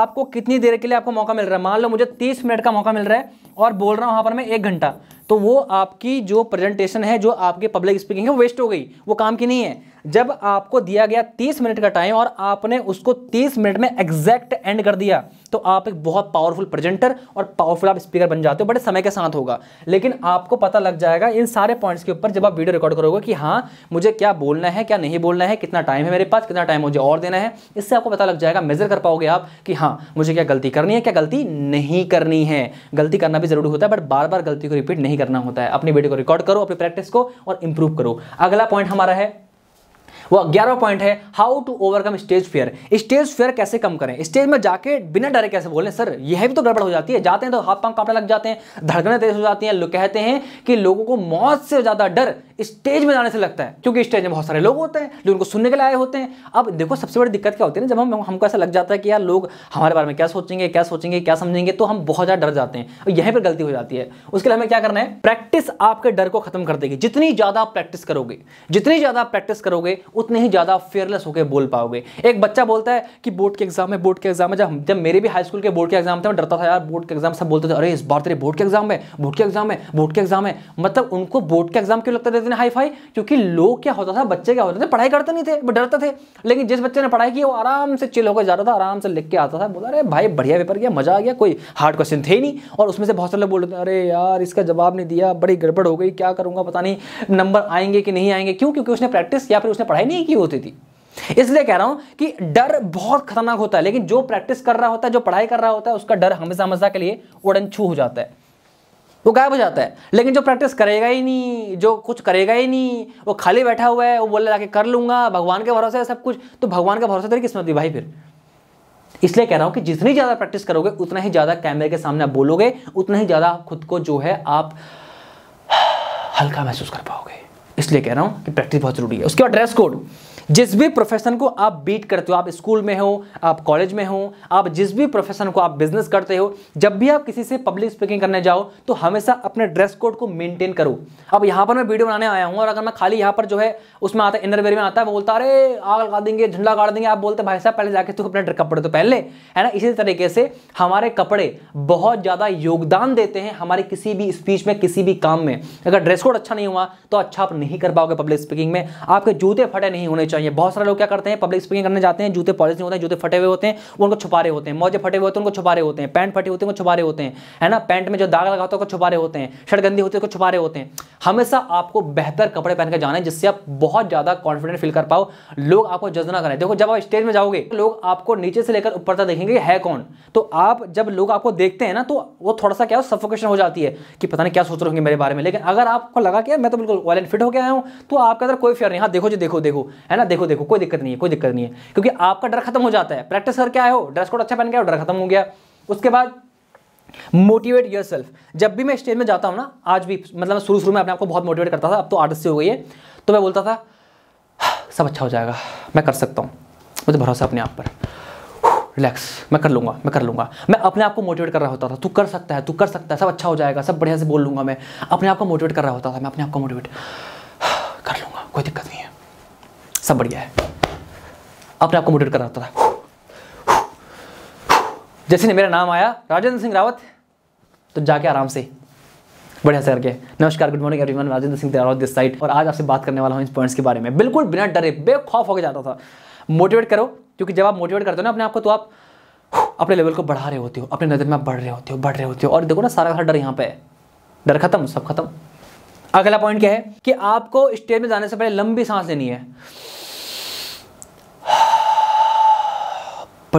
आपको कितनी देर के लिए आपको मौका मिल रहा है मान लो मुझे तीस मिनट का मौका मिल रहा है और बोल रहा हूं वहां पर मैं एक घंटा तो वो आपकी जो प्रेजेंटेशन है जो आपके पब्लिक स्पीकिंग है वो वेस्ट हो गई वो काम की नहीं है जब आपको दिया गया तीस मिनट का टाइम और आपने उसको तीस मिनट में एग्जैक्ट एंड कर दिया तो आप एक बहुत पावरफुल प्रेजेंटर और पावरफुल आप स्पीकर बन जाते हो बड़े समय के साथ होगा लेकिन आपको पता लग जाएगा इन सारे पॉइंट्स के ऊपर जब आप वीडियो रिकॉर्ड करोगे कि हाँ मुझे क्या बोलना है क्या नहीं बोलना है कितना टाइम है मेरे पास कितना टाइम मुझे और देना है इससे आपको पता लग जाएगा मेजर कर पाओगे आप कि हाँ मुझे क्या गलती करनी है क्या गलती नहीं करनी है गलती करना भी जरूरी होता है बट बार बार गलती को रिपीट नहीं करना होता है अपनी वीडियो को रिकॉर्ड करो अपनी प्रैक्टिस को और इंप्रूव करो अगला पॉइंट हमारा है वो ग्यारह पॉइंट है how to overcome stage fear stage fear कैसे कम करें स्टेज में जाके बिना डरे कैसे बोले सर यह भी तो गड़बड़ हो जाती है जाते हैं तो हाथ पांव कांपने लग जाते हैं धड़कने तेज हो जाती हैं लोग कहते हैं कि लोगों को मौत से ज़्यादा डर स्टेज में जाने से लगता है क्योंकि स्टेज में बहुत सारे लोग होते हैं जो उनको सुनने के लिए आए होते हैं अब देखो सबसे बड़ी दिक्कत क्या होती है ना जब हम हमको ऐसा लग जाता है कि यार लोग हमारे बारे में क्या सोचेंगे क्या सोचेंगे क्या समझेंगे तो हम बहुत ज़्यादा डर जाते हैं और यहीं पर गलती हो जाती है उसके लिए हमें क्या करना है प्रैक्टिस आपके डर को खत्म कर देगी जितनी ज़्यादा प्रैक्टिस करोगे जितनी ज़्यादा प्रैक्टिस करोगे उतने ही ज़्यादा फेयरलेस होकर बोल पाओगे एक बच्चा बोलता है कि बोर्ड के एग्जाम है बोर्ड के एग्जाम है जब जब मेरे भी हाई स्कूल के बोर्ड के एग्जाम थे मैं डरता था यार बोर्ड के एग्जाम सब बोलते थे अरे इस बार तेरे बोर्ड के एग्जाम है बोर्ड के एग्जाम है बोर्ड के एग्जाम है मतलब उनको बोर्ड के एग्जाम क्यों लगता इतने हाई फाई क्योंकि लोग क्या होता था बच्चे क्या होते थे पढ़ाई करते नहीं थे वो डरते थे लेकिन जिस बच्चे ने पढ़ाई की वो आराम से चिल होकर जा रहा था आराम से लिख के आता था बोला अरे भाई बढ़िया पेपर गया मजा आ गया कोई हार्ड क्वेश्चन थे नहीं और उसमें से बहुत सारे लोग बोल रहे थे अरे यार इसका जवाब नहीं दिया बड़ी गड़बड़ हो गई क्या करूंगा पता नहीं नंबर आएंगे कि नहीं आएंगे क्यों क्योंकि उसने प्रैक्टिस या फिर उसने पढ़ाई नहीं की होती थी इसलिए कह रहा हूं कि डर बहुत खतरनाक होता है लेकिन जो प्रैक्टिस कर रहा होता है जो पढ़ाई कर रहा होता है उसका डर हमेशा हमेशा के लिए उड़न छू हो जाता है वो गायब हो जाता है लेकिन जो प्रैक्टिस करेगा ही नहीं जो कुछ करेगा ही नहीं वो खाली बैठा हुआ है वो बोले जाके कर लूंगा भगवान के भरोसे सब कुछ तो भगवान के भरोसे तेरी किस्मत भाई फिर इसलिए कह रहा हूं कि जितनी ज़्यादा प्रैक्टिस करोगे उतना ही ज़्यादा कैमरे के सामने आप बोलोगे उतना ही ज़्यादा खुद को जो है आप हल्का महसूस कर पाओगे इसलिए कह रहा हूँ कि प्रैक्टिस बहुत जरूरी है उसके बाद ड्रेस कोड जिस भी प्रोफेशन को आप बीट करते हो आप स्कूल में हो आप कॉलेज में हो आप जिस भी प्रोफेशन को आप बिजनेस करते हो जब भी आप किसी से पब्लिक स्पीकिंग करने जाओ तो हमेशा अपने ड्रेस कोड को मेंटेन करो अब यहां पर मैं वीडियो बनाने आया हूं और अगर मैं खाली यहां पर जो है उसमें आता है इनरवेयर में आता है बोलता अरे आग लगा देंगे झंडा गाड़ देंगे आप बोलते भाई साहब पहले जाके तू अपने कपड़े तो पहन ले है ना इसी तरीके से हमारे कपड़े बहुत ज़्यादा योगदान देते हैं हमारे किसी भी स्पीच में किसी भी काम में अगर ड्रेस कोड अच्छा नहीं हुआ तो अच्छा आप नहीं कर पाओगे पब्लिक स्पीकिंग में आपके जूते फटे नहीं होने चाहिए चाहिए बहुत सारे लोग क्या करते हैं पब्लिक स्पीकिंग करने जाते हैं जूते पॉलिश नहीं होते हैं जूते फटे हुए होते हैं उनको छुपा रहे होते हैं मौजे फटे हुए होते हैं उनको छुपा रहे होते हैं पैंट फटे होते हैं उनको छुपा रहे होते हैं है ना पैंट में जो दाग लगा होता है छुपा रहे होते हैं शर्ट गंदी होती है उनको छुपा रहे होते हैं हमेशा आपको बेहतर कपड़े पहन के जाना है जिससे आप बहुत ज़्यादा कॉन्फिडेंट फील कर पाओ लोग आपको जज ना करें देखो जब आप स्टेज में जाओगे लोग आपको नीचे से लेकर ऊपर तक देखेंगे है कौन तो आप जब लोग आपको देखते हैं ना तो वो थोड़ा सा क्या हो सफोकेशन हो जाती है कि पता नहीं क्या सोच रहे होंगे मेरे बारे में लेकिन अगर आपको लगा कि मैं तो बिल्कुल वेल एंड फिट हो गया हूँ तो आपके अंदर कोई फेयर नहीं हाँ देखो जी देखो देखो है ना देखो देखो कोई दिक्कत नहीं है कोई दिक्कत नहीं है क्योंकि आपका डर खत्म हो जाता है प्रैक्टिस करके आए हो ड्रेस कोड अच्छा पहन के डर खत्म हो गया उसके बाद मोटिवेट योर सेल्फ जब भी मैं स्टेज में जाता हूँ ना आज भी मतलब शुरू शुरू में अपने आपको बहुत मोटिवेट करता था अब तो आदत से हो गई है तो मैं बोलता था सब अच्छा हो जाएगा मैं कर सकता हूँ मुझे भरोसा अपने आप पर रिलैक्स मैं कर लूँगा मैं कर लूँगा मैं अपने आप को मोटिवेट कर रहा होता था तू कर सकता है तू कर सकता है सब अच्छा हो जाएगा सब बढ़िया से बोल लूँगा मैं अपने आप को मोटिवेट कर रहा होता था मैं अपने आप को मोटिवेट कर लूँगा कोई दिक्कत नहीं है सब बढ़िया है अपने आपको मोटिवेट कर था जैसे मेरा नाम आया राजेंद्र सिंह रावत तो जाके आराम से बढ़िया सर के नमस्कार good morning everyone Rajendra Singh Rawat this side और आज आपसे बात करने वाला हूँ इस पॉइंट्स के बारे में बिल्कुल बिना डरे बेखौफ होकर जाता था मोटिवेट करो क्योंकि जब आप मोटिवेट करते हो ना अपने आपको तो आप अपने लेवल को बढ़ा रहे होते हो अपने नज़र में आप बढ़ रहे होते हो बढ़ रहे होते हो और देखो ना सारा सारा डर यहाँ पे डर खत्म सब खत्म अगला पॉइंट क्या है कि आपको स्टेज में जाने से पहले लंबी सांस लेनी है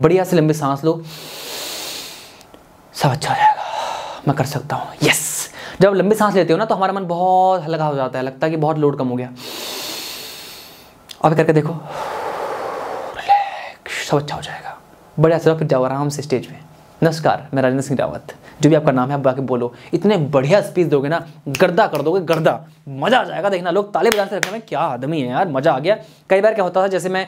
बढ़िया से लंबी सांस लो सब अच्छा हो जाएगा मैं कर सकता हूँ यस जब लंबी सांस लेते हो ना तो हमारा मन बहुत हल्का हो जाता है लगता है कि बहुत लोड कम हो गया अब करके देखो सब अच्छा हो जाएगा बढ़िया से फिर जाओ आराम से स्टेज पे नमस्कार मैं राजेंद्र सिंह रावत जो भी आपका नाम है आप बाकी बोलो इतने बढ़िया स्पीच दोगे ना गर्दा कर दोगे गर्दा मज़ा आ जाएगा देखना लोग ताले बजाने से रखने में क्या आदमी है यार मज़ा आ गया कई बार क्या होता था जैसे मैं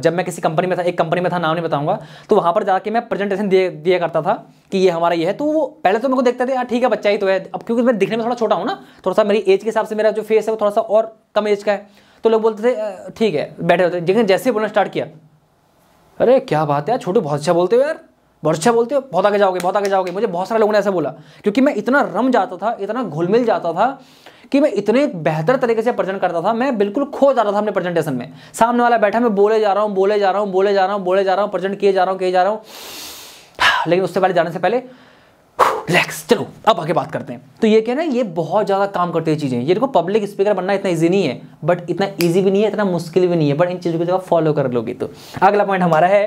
जब मैं किसी कंपनी में था एक कंपनी में था नाम नहीं बताऊंगा तो वहाँ पर जाके मैं प्रेजेंटेशन दिए दिया करता था कि ये हमारा ये है तो वो पहले तो मेरे को देखते थे यार हाँ, ठीक है बच्चा ही तो है अब क्योंकि मैं दिखने में थोड़ा छोटा हूँ ना थोड़ा सा मेरी एज के हिसाब से मेरा जो फेस है वो थोड़ा सा और कम एज का है तो लोग बोलते थे ठीक है बैठे होते लेकिन जैसे बोलना स्टार्ट किया अरे क्या बात है यार छोटू बहुत अच्छा बोलते हो यार वर्षा बोलते हो बहुत आगे जाओगे बहुत आगे जाओगे मुझे बहुत सारे लोगों ने ऐसा बोला क्योंकि मैं इतना रम जाता था इतना घुल मिल जाता था कि मैं इतने बेहतर तरीके से प्रेजेंट करता था मैं बिल्कुल खो जा रहा था अपने प्रेजेंटेशन में सामने वाला बैठा मैं बोले जा रहा हूँ बोले जा रहा हूँ बोले जा रहा हूँ बोले जा रहा हूँ प्रेजेंट किए जा रहा हूँ किए जा रहा हूँ लेकिन उससे पहले जाने से पहले रिलैक्स चलो अब आगे बात करते हैं तो ये क्या ना ये बहुत ज़्यादा काम करती है चीज़ें ये देखो पब्लिक स्पीकर बनना इतना ईजी नहीं है बट इतना ईजी भी नहीं है इतना मुश्किल भी नहीं है बट इन चीज़ों को जब फॉलो कर लोगे तो अगला पॉइंट हमारा है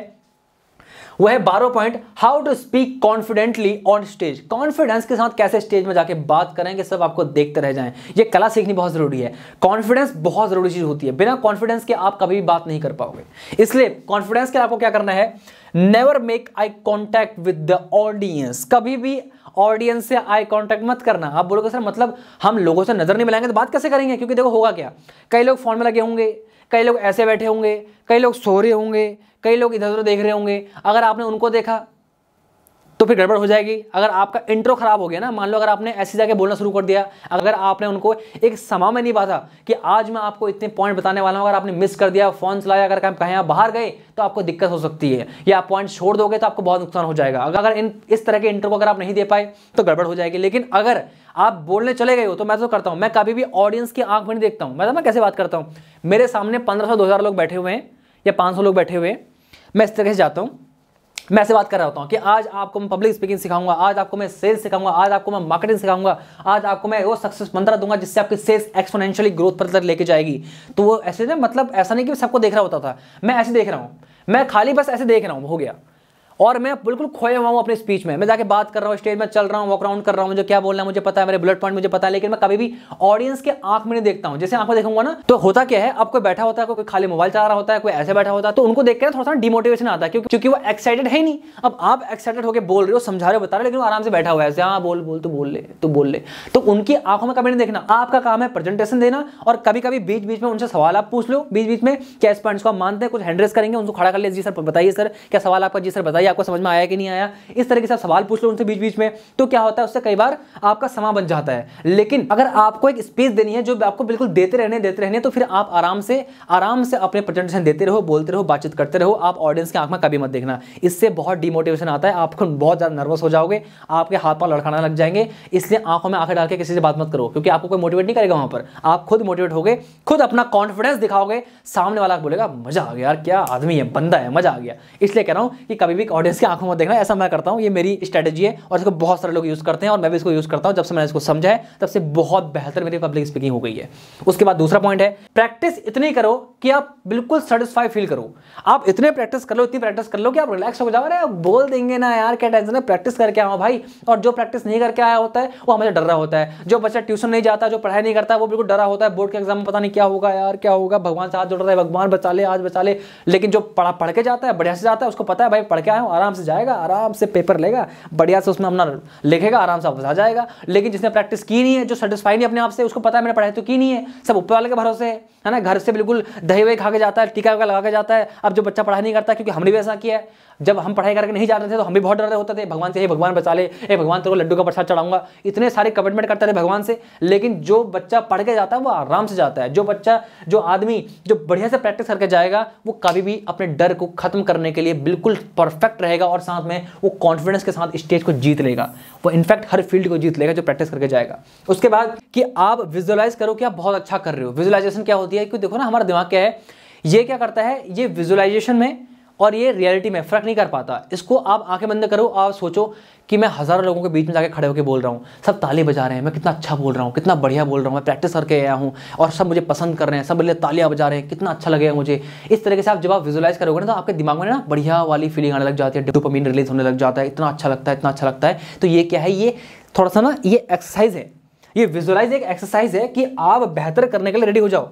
वो है बारह point how to speak confidently on stage confidence के साथ कैसे स्टेज में जाके बात करेंगे सब आपको देखते रह जाएं ये कला सीखनी बहुत जरूरी है कॉन्फिडेंस बहुत जरूरी चीज होती है बिना कॉन्फिडेंस के आप कभी भी बात नहीं कर पाओगे इसलिए कॉन्फिडेंस के लिए आपको क्या करना है never make eye contact with the audience कभी भी ऑडियंस से आई कॉन्टैक्ट मत करना आप बोलोगे सर मतलब हम लोगों से नजर नहीं मिलाएंगे तो बात कैसे करेंगे क्योंकि देखो होगा क्या कई लोग फोन में लगे होंगे कई लोग ऐसे बैठे होंगे कई लोग सो रहे होंगे कई लोग इधर उधर देख रहे होंगे अगर आपने उनको देखा तो फिर गड़बड़ हो जाएगी अगर आपका इंट्रो खराब हो गया ना मान लो अगर आपने ऐसे जाके बोलना शुरू कर दिया अगर आपने उनको एक समा में नहीं बाधा कि आज मैं आपको इतने पॉइंट बताने वाला हूँ अगर आपने मिस कर दिया फ़ोन चलाया अगर कहीं आप बाहर गए तो आपको दिक्कत हो सकती है या आप पॉइंट छोड़ दोगे तो आपको बहुत नुकसान हो जाएगा अगर इन इस तरह के इंट्रो को अगर आप नहीं दे पाए तो गड़बड़ हो जाएगी लेकिन अगर आप बोलने चले गए हो तो मैं तो करता हूं मैं कभी भी ऑडियंस की आंख में नहीं देखता हूं मैं तो मैं कैसे बात करता हूं मेरे सामने पंद्रह सौ दो हज़ार लोग बैठे हुए हैं या पांच सौ लोग बैठे हुए हैं मैं इस तरह से जाता हूं मैं ऐसे बात कर रहा होता हूँ कि आज आपको मैं पब्लिक स्पीकिंग सिखाऊंगा आज आपको मैं सेल्स सिखाऊंगा आज आपको मैं मार्केटिंग सिखाऊंगा आज आपको मैं वो सक्सेस मंत्र दूंगा जिससे आपकी सेल्स एक्सपोनेंशियली ग्रोथ पर तक लेके जाएगी तो वो ऐसे ना मतलब ऐसा नहीं कि सबको देख रहा होता था मैं ऐसे देख रहा हूँ मैं खाली बस ऐसे देख रहा हूँ हो गया और मैं बिल्कुल खोया हुआ हूँ अपने स्पीच में मैं जाके बात कर रहा हूँ स्टेज में चल रहा हूँ वॉकराउंड कर रहा हूँ मुझे क्या बोलना है मुझे पता है मेरे बुलेट पॉइंट मुझे पता है लेकिन मैं कभी भी ऑडियंस के आंख में नहीं देखता हूँ जैसे आंख में देखूंगा ना तो होता क्या है अब कोई बैठा होता है कोई खाली मोबाइल चला रहा होता है कोई ऐसे बैठा होता है तो उनको देख थोड़ा सा डिमोटिवेशन आता है क्योंकि क्योंकि वो एक्साइटेड है नहीं अब आप एक्साइटेड होकर बोल रहे हो समझा रहे हो बता रहे हो लेकिन आराम से बैठा हुआ है ऐसे हाँ बोल बोल तो बोल ले तो बोल ले तो उनकी आंखों में कभी नहीं देखना आपका काम है प्रेजेंटेशन देना और कभी कभी बीच बीच में उनसे सवाल आप पूछ लो बीच बीच में क्या इस पॉइंट्स को आप मानते हैं कुछ हैंड्रेस करेंगे उनको खड़ा कर ले जी सर बताइए सर क्या सवाल आपका जी सर बताइए भाई आपको समझ में आया कि नहीं आया इस तरीके से सवाल पूछ लो उनसे बीच बीच में तो क्या होता है उससे कई बार आपका समा बन जाता है लेकिन अगर आपको एक स्पेस देनी है जो आपको बिल्कुल देते रहने देते रहने तो फिर आप आराम से आराम से अपने प्रेजेंटेशन देते रहो बोलते रहो बातचीत करते रहो आप ऑडियंस की आंख में कभी मत देखना इससे बहुत डिमोटिवेशन आता है आप बहुत ज़्यादा नर्वस हो जाओगे आपके हाथ पाँव लड़खाना लग जाएंगे इसलिए आंखों में आंखें डाल के किसी से बात मत करो क्योंकि आपको कोई मोटिवेट नहीं करेगा वहां पर आप खुद मोटिवेट हो खुद अपना कॉन्फिडेंस दिखाओगे सामने वाला बोलेगा मजा आ गया यार क्या आदमी है बंदा है मजा आ गया इसलिए कह रहा हूं कि कभी भी ऑडियंस की आंखों में देखना ऐसा मैं करता हूँ ये मेरी स्ट्रेटेजी है और इसको बहुत सारे लोग यूज़ करते हैं और मैं भी इसको यूज़ करता हूँ जब से मैंने इसको समझा है तब से बहुत बेहतर मेरी पब्लिक स्पीकिंग हो गई है उसके बाद दूसरा पॉइंट है प्रैक्टिस इतनी करो कि आप बिल्कुल सेटिस्फाई फील करो आप इतने प्रैक्टिस कर लो इतनी प्रैक्टिस कर लो कि आप रिलैक्स हो जाओ अरे बोल देंगे ना यार क्या टेंशन है प्रैक्टिस करके आओ भाई और जो प्रैक्टिस नहीं करके आया होता है वो हमेशा डर रहा होता है जो बच्चा ट्यूशन नहीं जाता जो पढ़ाई नहीं करता वो बिल्कुल डरा होता है बोर्ड के एग्जाम में पता नहीं क्या होगा यार क्या होगा भगवान से हाथ जोड़ रहा है भगवान बचा ले आज बचा ले लेकिन जो पढ़ा पढ़ के जाता है बढ़िया से जाता है उसको पता है भाई पढ़ के आए हूँ आराम से जाएगा आराम से पेपर लेगा बढ़िया से उसमें अपना लिखेगा आराम से वापस आ जाएगा लेकिन जिसने प्रैक्टिस की नहीं है जो सेटिस्फाई नहीं अपने आप से उसको पता है मैंने पढ़ाई तो की नहीं है सब ऊपर वाले के भरोसे है है ना घर से बिल्कुल दही वही खा के जाता है टीका वगैरह लगा के जाता है अब जो बच्चा पढ़ाई नहीं करता क्योंकि हमने भी ऐसा किया है जब हम पढ़ाई करके नहीं जाते थे तो हम भी बहुत डर रहे होते थे भगवान से हे भगवान बचा ले हे भगवान तेरे को लड्डू का प्रसाद चढ़ाऊंगा इतने सारे कमिटमेंट करते थे भगवान से लेकिन जो बच्चा पढ़ के जाता है वो आराम से जाता है जो बच्चा जो आदमी जो बढ़िया से प्रैक्टिस करके जाएगा वो कभी भी अपने डर को खत्म करने के लिए बिल्कुल परफेक्ट रहेगा और साथ में वो कॉन्फिडेंस के साथ स्टेज को जीत लेगा वो इनफैक्ट हर फील्ड को जीत लेगा जो प्रैक्टिस करके जाएगा उसके बाद कि आप विजुअलाइज करो कि आप बहुत अच्छा कर रहे हो विजुअलाइजेशन क्या होती है कि देखो ना हमारा दिमाग क्या है ये क्या करता है ये विजुअलाइजेशन में और ये रियलिटी में फ़र्क नहीं कर पाता इसको आप आंखें बंद करो आप सोचो कि मैं हज़ारों लोगों के बीच में जाके खड़े होकर बोल रहा हूँ सब ताली बजा रहे हैं मैं कितना अच्छा बोल रहा हूँ कितना बढ़िया बोल रहा हूँ मैं प्रैक्टिस करके आया हूँ और सब मुझे पसंद कर रहे हैं सब मेरे तालियाँ बजा रहे हैं कितना अच्छा लगेगा मुझे इस तरीके से आप जब आप विजुलाइज करोगे ना तो आपके दिमाग में ना बढ़िया वाली फीलिंग आने लग जाती है डिपोमिन रिलीज होने लग जाता है इतना अच्छा लगता है इतना अच्छा लगता है तो ये क्या है ये थोड़ा सा ना ये एक्सरसाइज है ये विजुलाइज एक एक्सरसाइज है कि आप बेहतर करने के लिए रेडी हो जाओ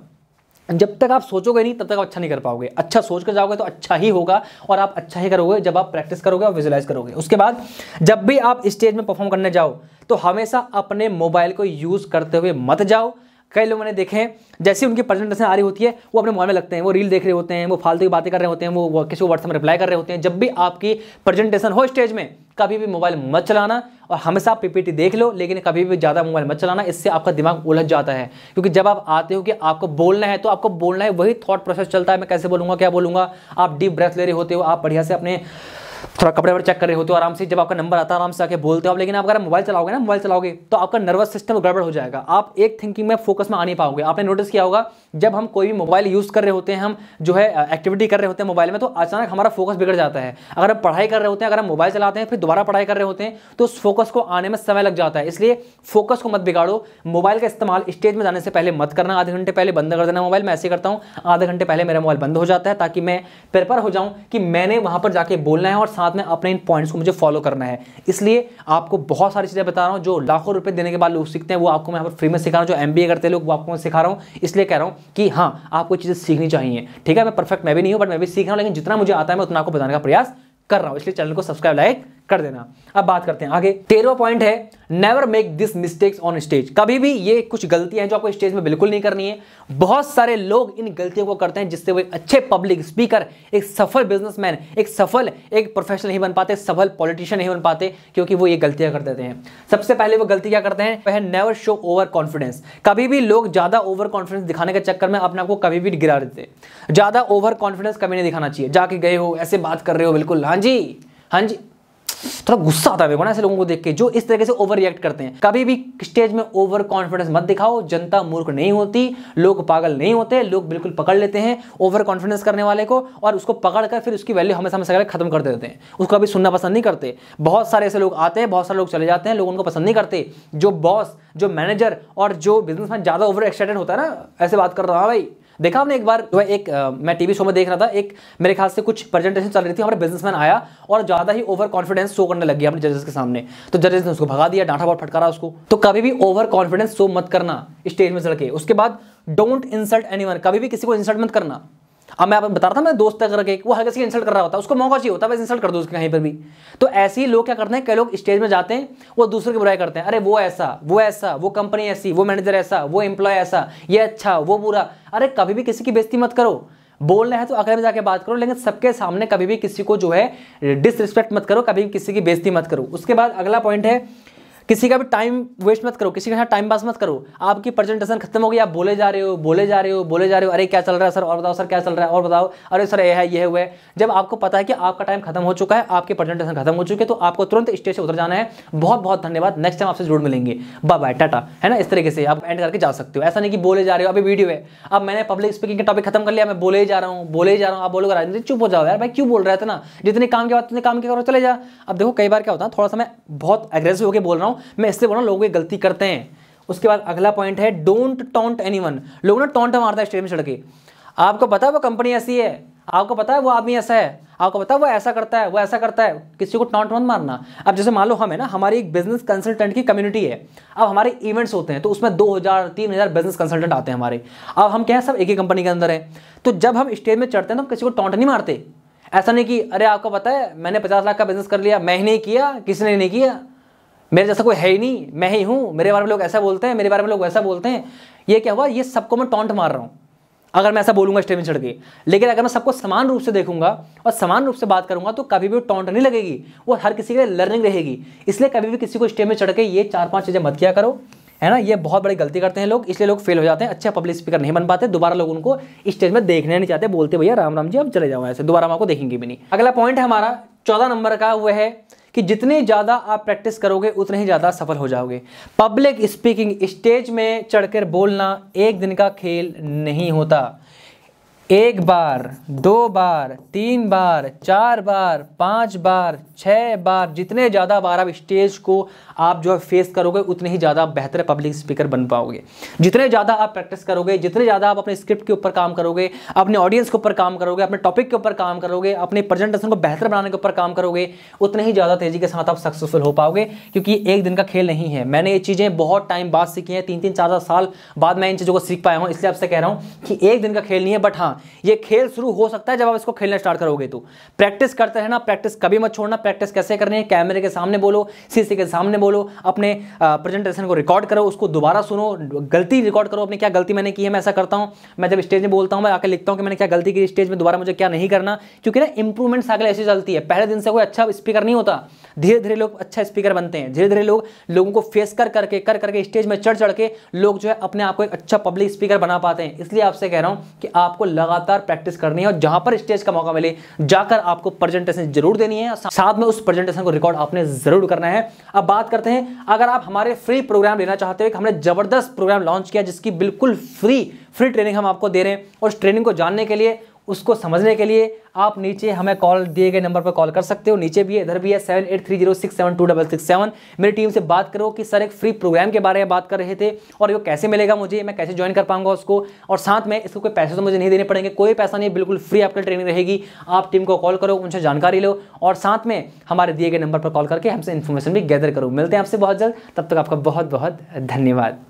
जब तक आप सोचोगे नहीं तब तक आप अच्छा नहीं कर पाओगे अच्छा सोच कर जाओगे तो अच्छा ही होगा और आप अच्छा ही करोगे जब आप प्रैक्टिस करोगे और विजुलाइज करोगे उसके बाद जब भी आप स्टेज में परफॉर्म करने जाओ तो हमेशा अपने मोबाइल को यूज़ करते हुए मत जाओ कई लोगों ने देखे हैं जैसे उनकी प्रेजेंटेशन आ रही होती है वो अपने मोबाइल में लगते हैं वो रील देख रहे होते हैं वो फालतू की बातें कर रहे होते हैं वो किसी को व्हाट्सएप में रिप्लाई कर रहे होते हैं जब भी आपकी प्रेजेंटेशन हो स्टेज में कभी भी मोबाइल मत चलाना और हमेशा पीपीटी देख लो लेकिन कभी भी ज़्यादा मोबाइल मत चलाना इससे आपका दिमाग उलझ जाता है क्योंकि जब आप आते हो कि आपको बोलना है तो आपको बोलना है वही थॉट प्रोसेस चलता है मैं कैसे बोलूँगा क्या बोलूँगा आप डीप ब्रेथ ले रहे होते हो आप बढ़िया से अपने थोड़ा कपड़े वपड़े चेक कर रहे हो आराम से जब आपका नंबर आता है आराम से आके बोलते हो आप लेकिन आप अगर मोबाइल चलाओगे ना मोबाइल चलाओगे तो आपका नर्वस सिस्टम गड़बड़ हो जाएगा आप एक थिंकिंग में फोकस में आ नहीं पाओगे आपने नोटिस किया होगा जब हम कोई भी मोबाइल यूज़ कर रहे होते हैं हम जो है एक्टिविटी कर रहे होते हैं मोबाइल में तो अचानक हमारा फोकस बिगड़ जाता है अगर हम पढ़ाई कर रहे होते हैं अगर हम मोबाइल चलाते हैं फिर दोबारा पढ़ाई कर रहे होते हैं तो उस फोकस को आने में समय लग जाता है इसलिए फोकस को मत बिगाड़ो मोबाइल का इस्तेमाल स्टेज में जाने से पहले मत करना आधे घंटे पहले बंद कर देना मोबाइल मैं ऐसे करता हूँ आधे घंटे पहले मेरा मोबाइल बंद हो जाता है ताकि मैं प्रेपर हो जाऊँ कि मैंने वहाँ पर जाके बोलना है और साथ में अपने इन पॉइंट्स को मुझे फॉलो करना है इसलिए आपको बहुत सारी चीज़ें बता रहा हूँ जो लाखों रुपये देने के बाद लोग सीखते हैं वो आपको मैं यहाँ पर फ्री में सिखा रहा हूँ जो एम करते हैं लोग वो आपको मैं सिखा रहा हूँ इसलिए कह रहा हूँ कि हाँ आपको चीज़ें सीखनी चाहिए ठीक है मैं परफेक्ट मैं भी नहीं हूँ बट मैं भी सीख रहा हूँ लेकिन जितना मुझे आता है मैं उतना आपको बताने का प्रयास कर रहा हूँ इसलिए चैनल को सब्सक्राइब लाइक कर देना अब बात करते हैं आगे तेरह पॉइंट है never make this mistakes on stage कभी भी ये कुछ गलतियां हैं जो आपको स्टेज में बिल्कुल नहीं करनी है बहुत सारे लोग इन गलतियों को करते हैं जिससे वो एक अच्छे पब्लिक स्पीकर एक सफल बिजनेसमैन एक सफल एक प्रोफेशनल नहीं बन पाते सफल पॉलिटिशियन नहीं बन पाते क्योंकि वो ये गलतियां कर देते हैं सबसे पहले वो गलती क्या करते हैं वह नेवर शो ओवर कॉन्फिडेंस कभी भी लोग ज़्यादा ओवर कॉन्फिडेंस दिखाने के चक्कर में अपने आपको कभी भी गिरा देते ज़्यादा ओवर कॉन्फिडेंस कभी नहीं दिखाना चाहिए जाके गए हो ऐसे बात कर रहे हो बिल्कुल हाँ जी हाँ जी थोड़ा गुस्सा आता है मेरे को ना ऐसे लोगों को देख के जो इस तरीके से ओवर रिएक्ट करते हैं कभी भी स्टेज में ओवर कॉन्फिडेंस मत दिखाओ जनता मूर्ख नहीं होती लोग पागल नहीं होते लोग बिल्कुल पकड़ लेते हैं ओवर कॉन्फिडेंस करने वाले को और उसको पकड़ कर फिर उसकी वैल्यू हमेशा हमेशा खत्म कर देते हैं उसको अभी सुनना पसंद नहीं करते बहुत सारे ऐसे लोग आते हैं बहुत सारे लोग चले जाते हैं लोग उनको पसंद नहीं करते जो बॉस जो मैनेजर और जो बिजनेसमैन ज़्यादा ओवर एक्साइटेड होता है ना ऐसे बात कर रहा हूँ हाँ भाई देखा हमने एक बार जो है एक आ, मैं टीवी शो में देख रहा था एक मेरे ख्याल से कुछ प्रेजेंटेशन चल रही थी हमारे बिजनेसमैन आया और ज़्यादा ही ओवर कॉन्फिडेंस शो करने लग गया अपने जजेस के सामने तो जजेस ने उसको भगा दिया डांटा बहुत फटकारा उसको तो कभी भी ओवर कॉन्फिडेंस शो मत करना स्टेज में चढ़ के उसके बाद डोंट इंसल्ट एनी कभी भी किसी को इंसल्ट मत करना अब मैं आपको बता रहा था मैं दोस्त एक वो हल्के से इंसल्ट कर रहा होता है उसको मौका चाहिए होता है बस इंसल्ट कर दो उसके कहीं पर भी तो ऐसे ही लोग क्या करते हैं कई लोग स्टेज में जाते हैं वो दूसरे की बुराई करते हैं अरे वो ऐसा वो ऐसा वो कंपनी ऐसी वो मैनेजर ऐसा वो एम्प्लॉय ऐसा ये अच्छा वो बुरा अरे कभी भी किसी की बेजती मत करो बोलना है तो अगले में जाके बात करो लेकिन सबके सामने कभी भी किसी को जो है डिसरिस्पेक्ट मत करो कभी भी किसी की बेजती मत करो उसके बाद अगला पॉइंट है किसी का भी टाइम वेस्ट मत करो किसी के साथ टाइम पास मत करो आपकी प्रेजेंटेशन खत्म हो गई आप बोले जा रहे हो बोले जा रहे हो बोले जा रहे हो अरे क्या चल रहा है सर और बताओ सर क्या चल रहा है और बताओ अरे सर ये है यह हुआ है जब आपको पता है कि आपका टाइम खत्म हो चुका है आपकी प्रेजेंटेशन खत्म हो चुकी है तो आपको तुरंत स्टेज से उतर जाना है बहुत बहुत धन्यवाद नेक्स्ट टाइम आपसे जरूर मिलेंगे बाय बाय टाटा है ना इस तरीके से आप एंड करके जा सकते हो ऐसा नहीं कि बोले जा रहे हो अभी वीडियो है अब मैंने पब्लिक स्पीकिंग का टॉपिक खत्म कर लिया मैं बोले ही जा रहा हूँ बोले ही जा रहा हूँ आप बोलोगे राजनीति चुप हो जाओ यार भाई क्यों बोल रहा है ना जितने काम के बाद उतने काम के करो चले जा अब देखो कई बार क्या होता है थोड़ा सा मैं बहुत एग्रेसिव होकर बोल रहा हूँ मैं इससे बोला लोग गलती करते हैं उसके बाद अगला पॉइंट है डोंट टॉन्ट एनी वन लोग ना टोंट मारता है स्टेज में चढ़ के आपको पता है वो कंपनी ऐसी है आपको पता है वो आदमी ऐसा है आपको पता है वो ऐसा करता है वो ऐसा करता है किसी को टॉन्ट मत मारना अब जैसे मान लो हम है ना हमारी एक बिजनेस कंसल्टेंट की कम्युनिटी है अब हमारे इवेंट्स होते हैं तो उसमें दो हज़ार तीन हज़ार बिजनेस कंसल्टेंट आते हैं हमारे अब हम क्या है सब एक ही कंपनी के अंदर है तो जब हम स्टेज में चढ़ते हैं तो हम किसी को टॉन्ट नहीं मारते ऐसा नहीं कि अरे आपको पता है मैंने पचास लाख का बिजनेस कर लिया मैं ही नहीं किया किसी ने नहीं किया मेरे जैसा कोई है ही नहीं मैं ही हूँ मेरे बारे में लोग ऐसा बोलते हैं मेरे बारे में लोग वैसा बोलते हैं ये क्या हुआ ये सबको मैं टॉन्ट मार रहा हूँ अगर मैं ऐसा बोलूंगा स्टेज में चढ़ के लेकिन अगर मैं सबको समान रूप से देखूंगा और समान रूप से बात करूंगा तो कभी भी वो टॉन्ट नहीं लगेगी वो हर किसी के लिए लर्निंग रहेगी इसलिए कभी भी किसी को स्टेज में चढ़ के ये चार पाँच चीज़ें मत किया करो है ना ये बहुत बड़ी गलती करते हैं लोग इसलिए लोग फेल हो जाते हैं अच्छे पब्लिक स्पीकर नहीं बन पाते दोबारा लोग उनको स्टेज में देखने नहीं चाहते बोलते भैया राम राम जी अब चले जाओ ऐसे दोबारा हम आपको देखेंगे भी नहीं अगला पॉइंट है हमारा चौदह नंबर का वह है कि जितने ज़्यादा आप प्रैक्टिस करोगे उतने ही ज़्यादा सफल हो जाओगे पब्लिक स्पीकिंग स्टेज में चढ़कर बोलना एक दिन का खेल नहीं होता एक बार दो बार तीन बार चार बार पांच बार छह बार जितने ज़्यादा बार आप स्टेज को आप जो है फेस करोगे उतने ही ज़्यादा बेहतर पब्लिक स्पीकर बन पाओगे जितने ज़्यादा आप प्रैक्टिस करोगे जितने ज़्यादा आप अपने स्क्रिप्ट के ऊपर काम करोगे अपने ऑडियंस के ऊपर काम करोगे अपने टॉपिक के ऊपर काम करोगे अपने प्रेजेंटेशन को बेहतर बनाने के ऊपर काम करोगे उतने ही ज़्यादा तेज़ी के साथ आप सक्सेसफुल हो पाओगे क्योंकि एक दिन का खेल नहीं है मैंने ये चीज़ें बहुत टाइम बाद सीखी हैं तीन तीन चार चार साल बाद मैं इन चीज़ों को सीख पाया हूँ इसलिए आपसे कह रहा हूँ कि एक दिन का खेल नहीं है बट हाँ ये खेल शुरू हो सकता है जब आप इसको खेलना स्टार्ट करोगे तो प्रैक्टिस करते रहना प्रैक्टिस कभी मत छोड़ना प्रैक्टिस कैसे करनी है कैमरे के सामने बोलो सीसी के सामने बोलो खोलो अपने प्रेजेंटेशन को रिकॉर्ड करो उसको दोबारा सुनो गलती रिकॉर्ड करो अपने क्या गलती मैंने की है मैं ऐसा करता हूँ मैं जब स्टेज में बोलता हूँ मैं आकर लिखता हूँ कि मैंने क्या गलती की स्टेज में दोबारा मुझे क्या नहीं करना क्योंकि ना इंप्रूवमेंट साइकिल ऐसी चलती है पहले दिन से कोई अच्छा स्पीकर नहीं होता धीरे धीरे लोग अच्छा स्पीकर बनते हैं धीरे धीरे लोग लोगों को फेस कर करके कर करके स्टेज में चढ़ चढ़ के लोग जो है अपने आप को एक अच्छा पब्लिक स्पीकर बना पाते हैं इसलिए आपसे कह रहा हूँ कि आपको लगातार प्रैक्टिस करनी है और जहाँ पर स्टेज का मौका मिले जाकर आपको प्रेजेंटेशन जरूर देनी है साथ में उस प्रेजेंटेशन को रिकॉर्ड आपने जरूर करना है अब बात कर करते हैं अगर आप हमारे फ्री प्रोग्राम लेना चाहते हो हमने जबरदस्त प्रोग्राम लॉन्च किया जिसकी बिल्कुल फ्री फ्री ट्रेनिंग हम आपको दे रहे हैं और उस ट्रेनिंग को जानने के लिए उसको समझने के लिए आप नीचे हमें कॉल दिए गए नंबर पर कॉल कर सकते हो नीचे भी है इधर भी है seven eight three zero six seven two double six seven मेरी टीम से बात करो कि सर एक फ्री प्रोग्राम के बारे में बात कर रहे थे और वो कैसे मिलेगा मुझे मैं कैसे ज्वाइन कर पाऊंगा उसको और साथ में इसको कोई पैसे तो मुझे नहीं देने पड़ेंगे कोई पैसा नहीं बिल्कुल फ्री आपकी ट्रेनिंग रहेगी आप टीम को कॉल करो उनसे जानकारी लो और साथ में हमारे दिए गए नंबर पर कॉल करके हमसे इन्फॉर्मेशन भी गैदर करो मिलते हैं आपसे बहुत जल्द तब तक आपका बहुत बहुत धन्यवाद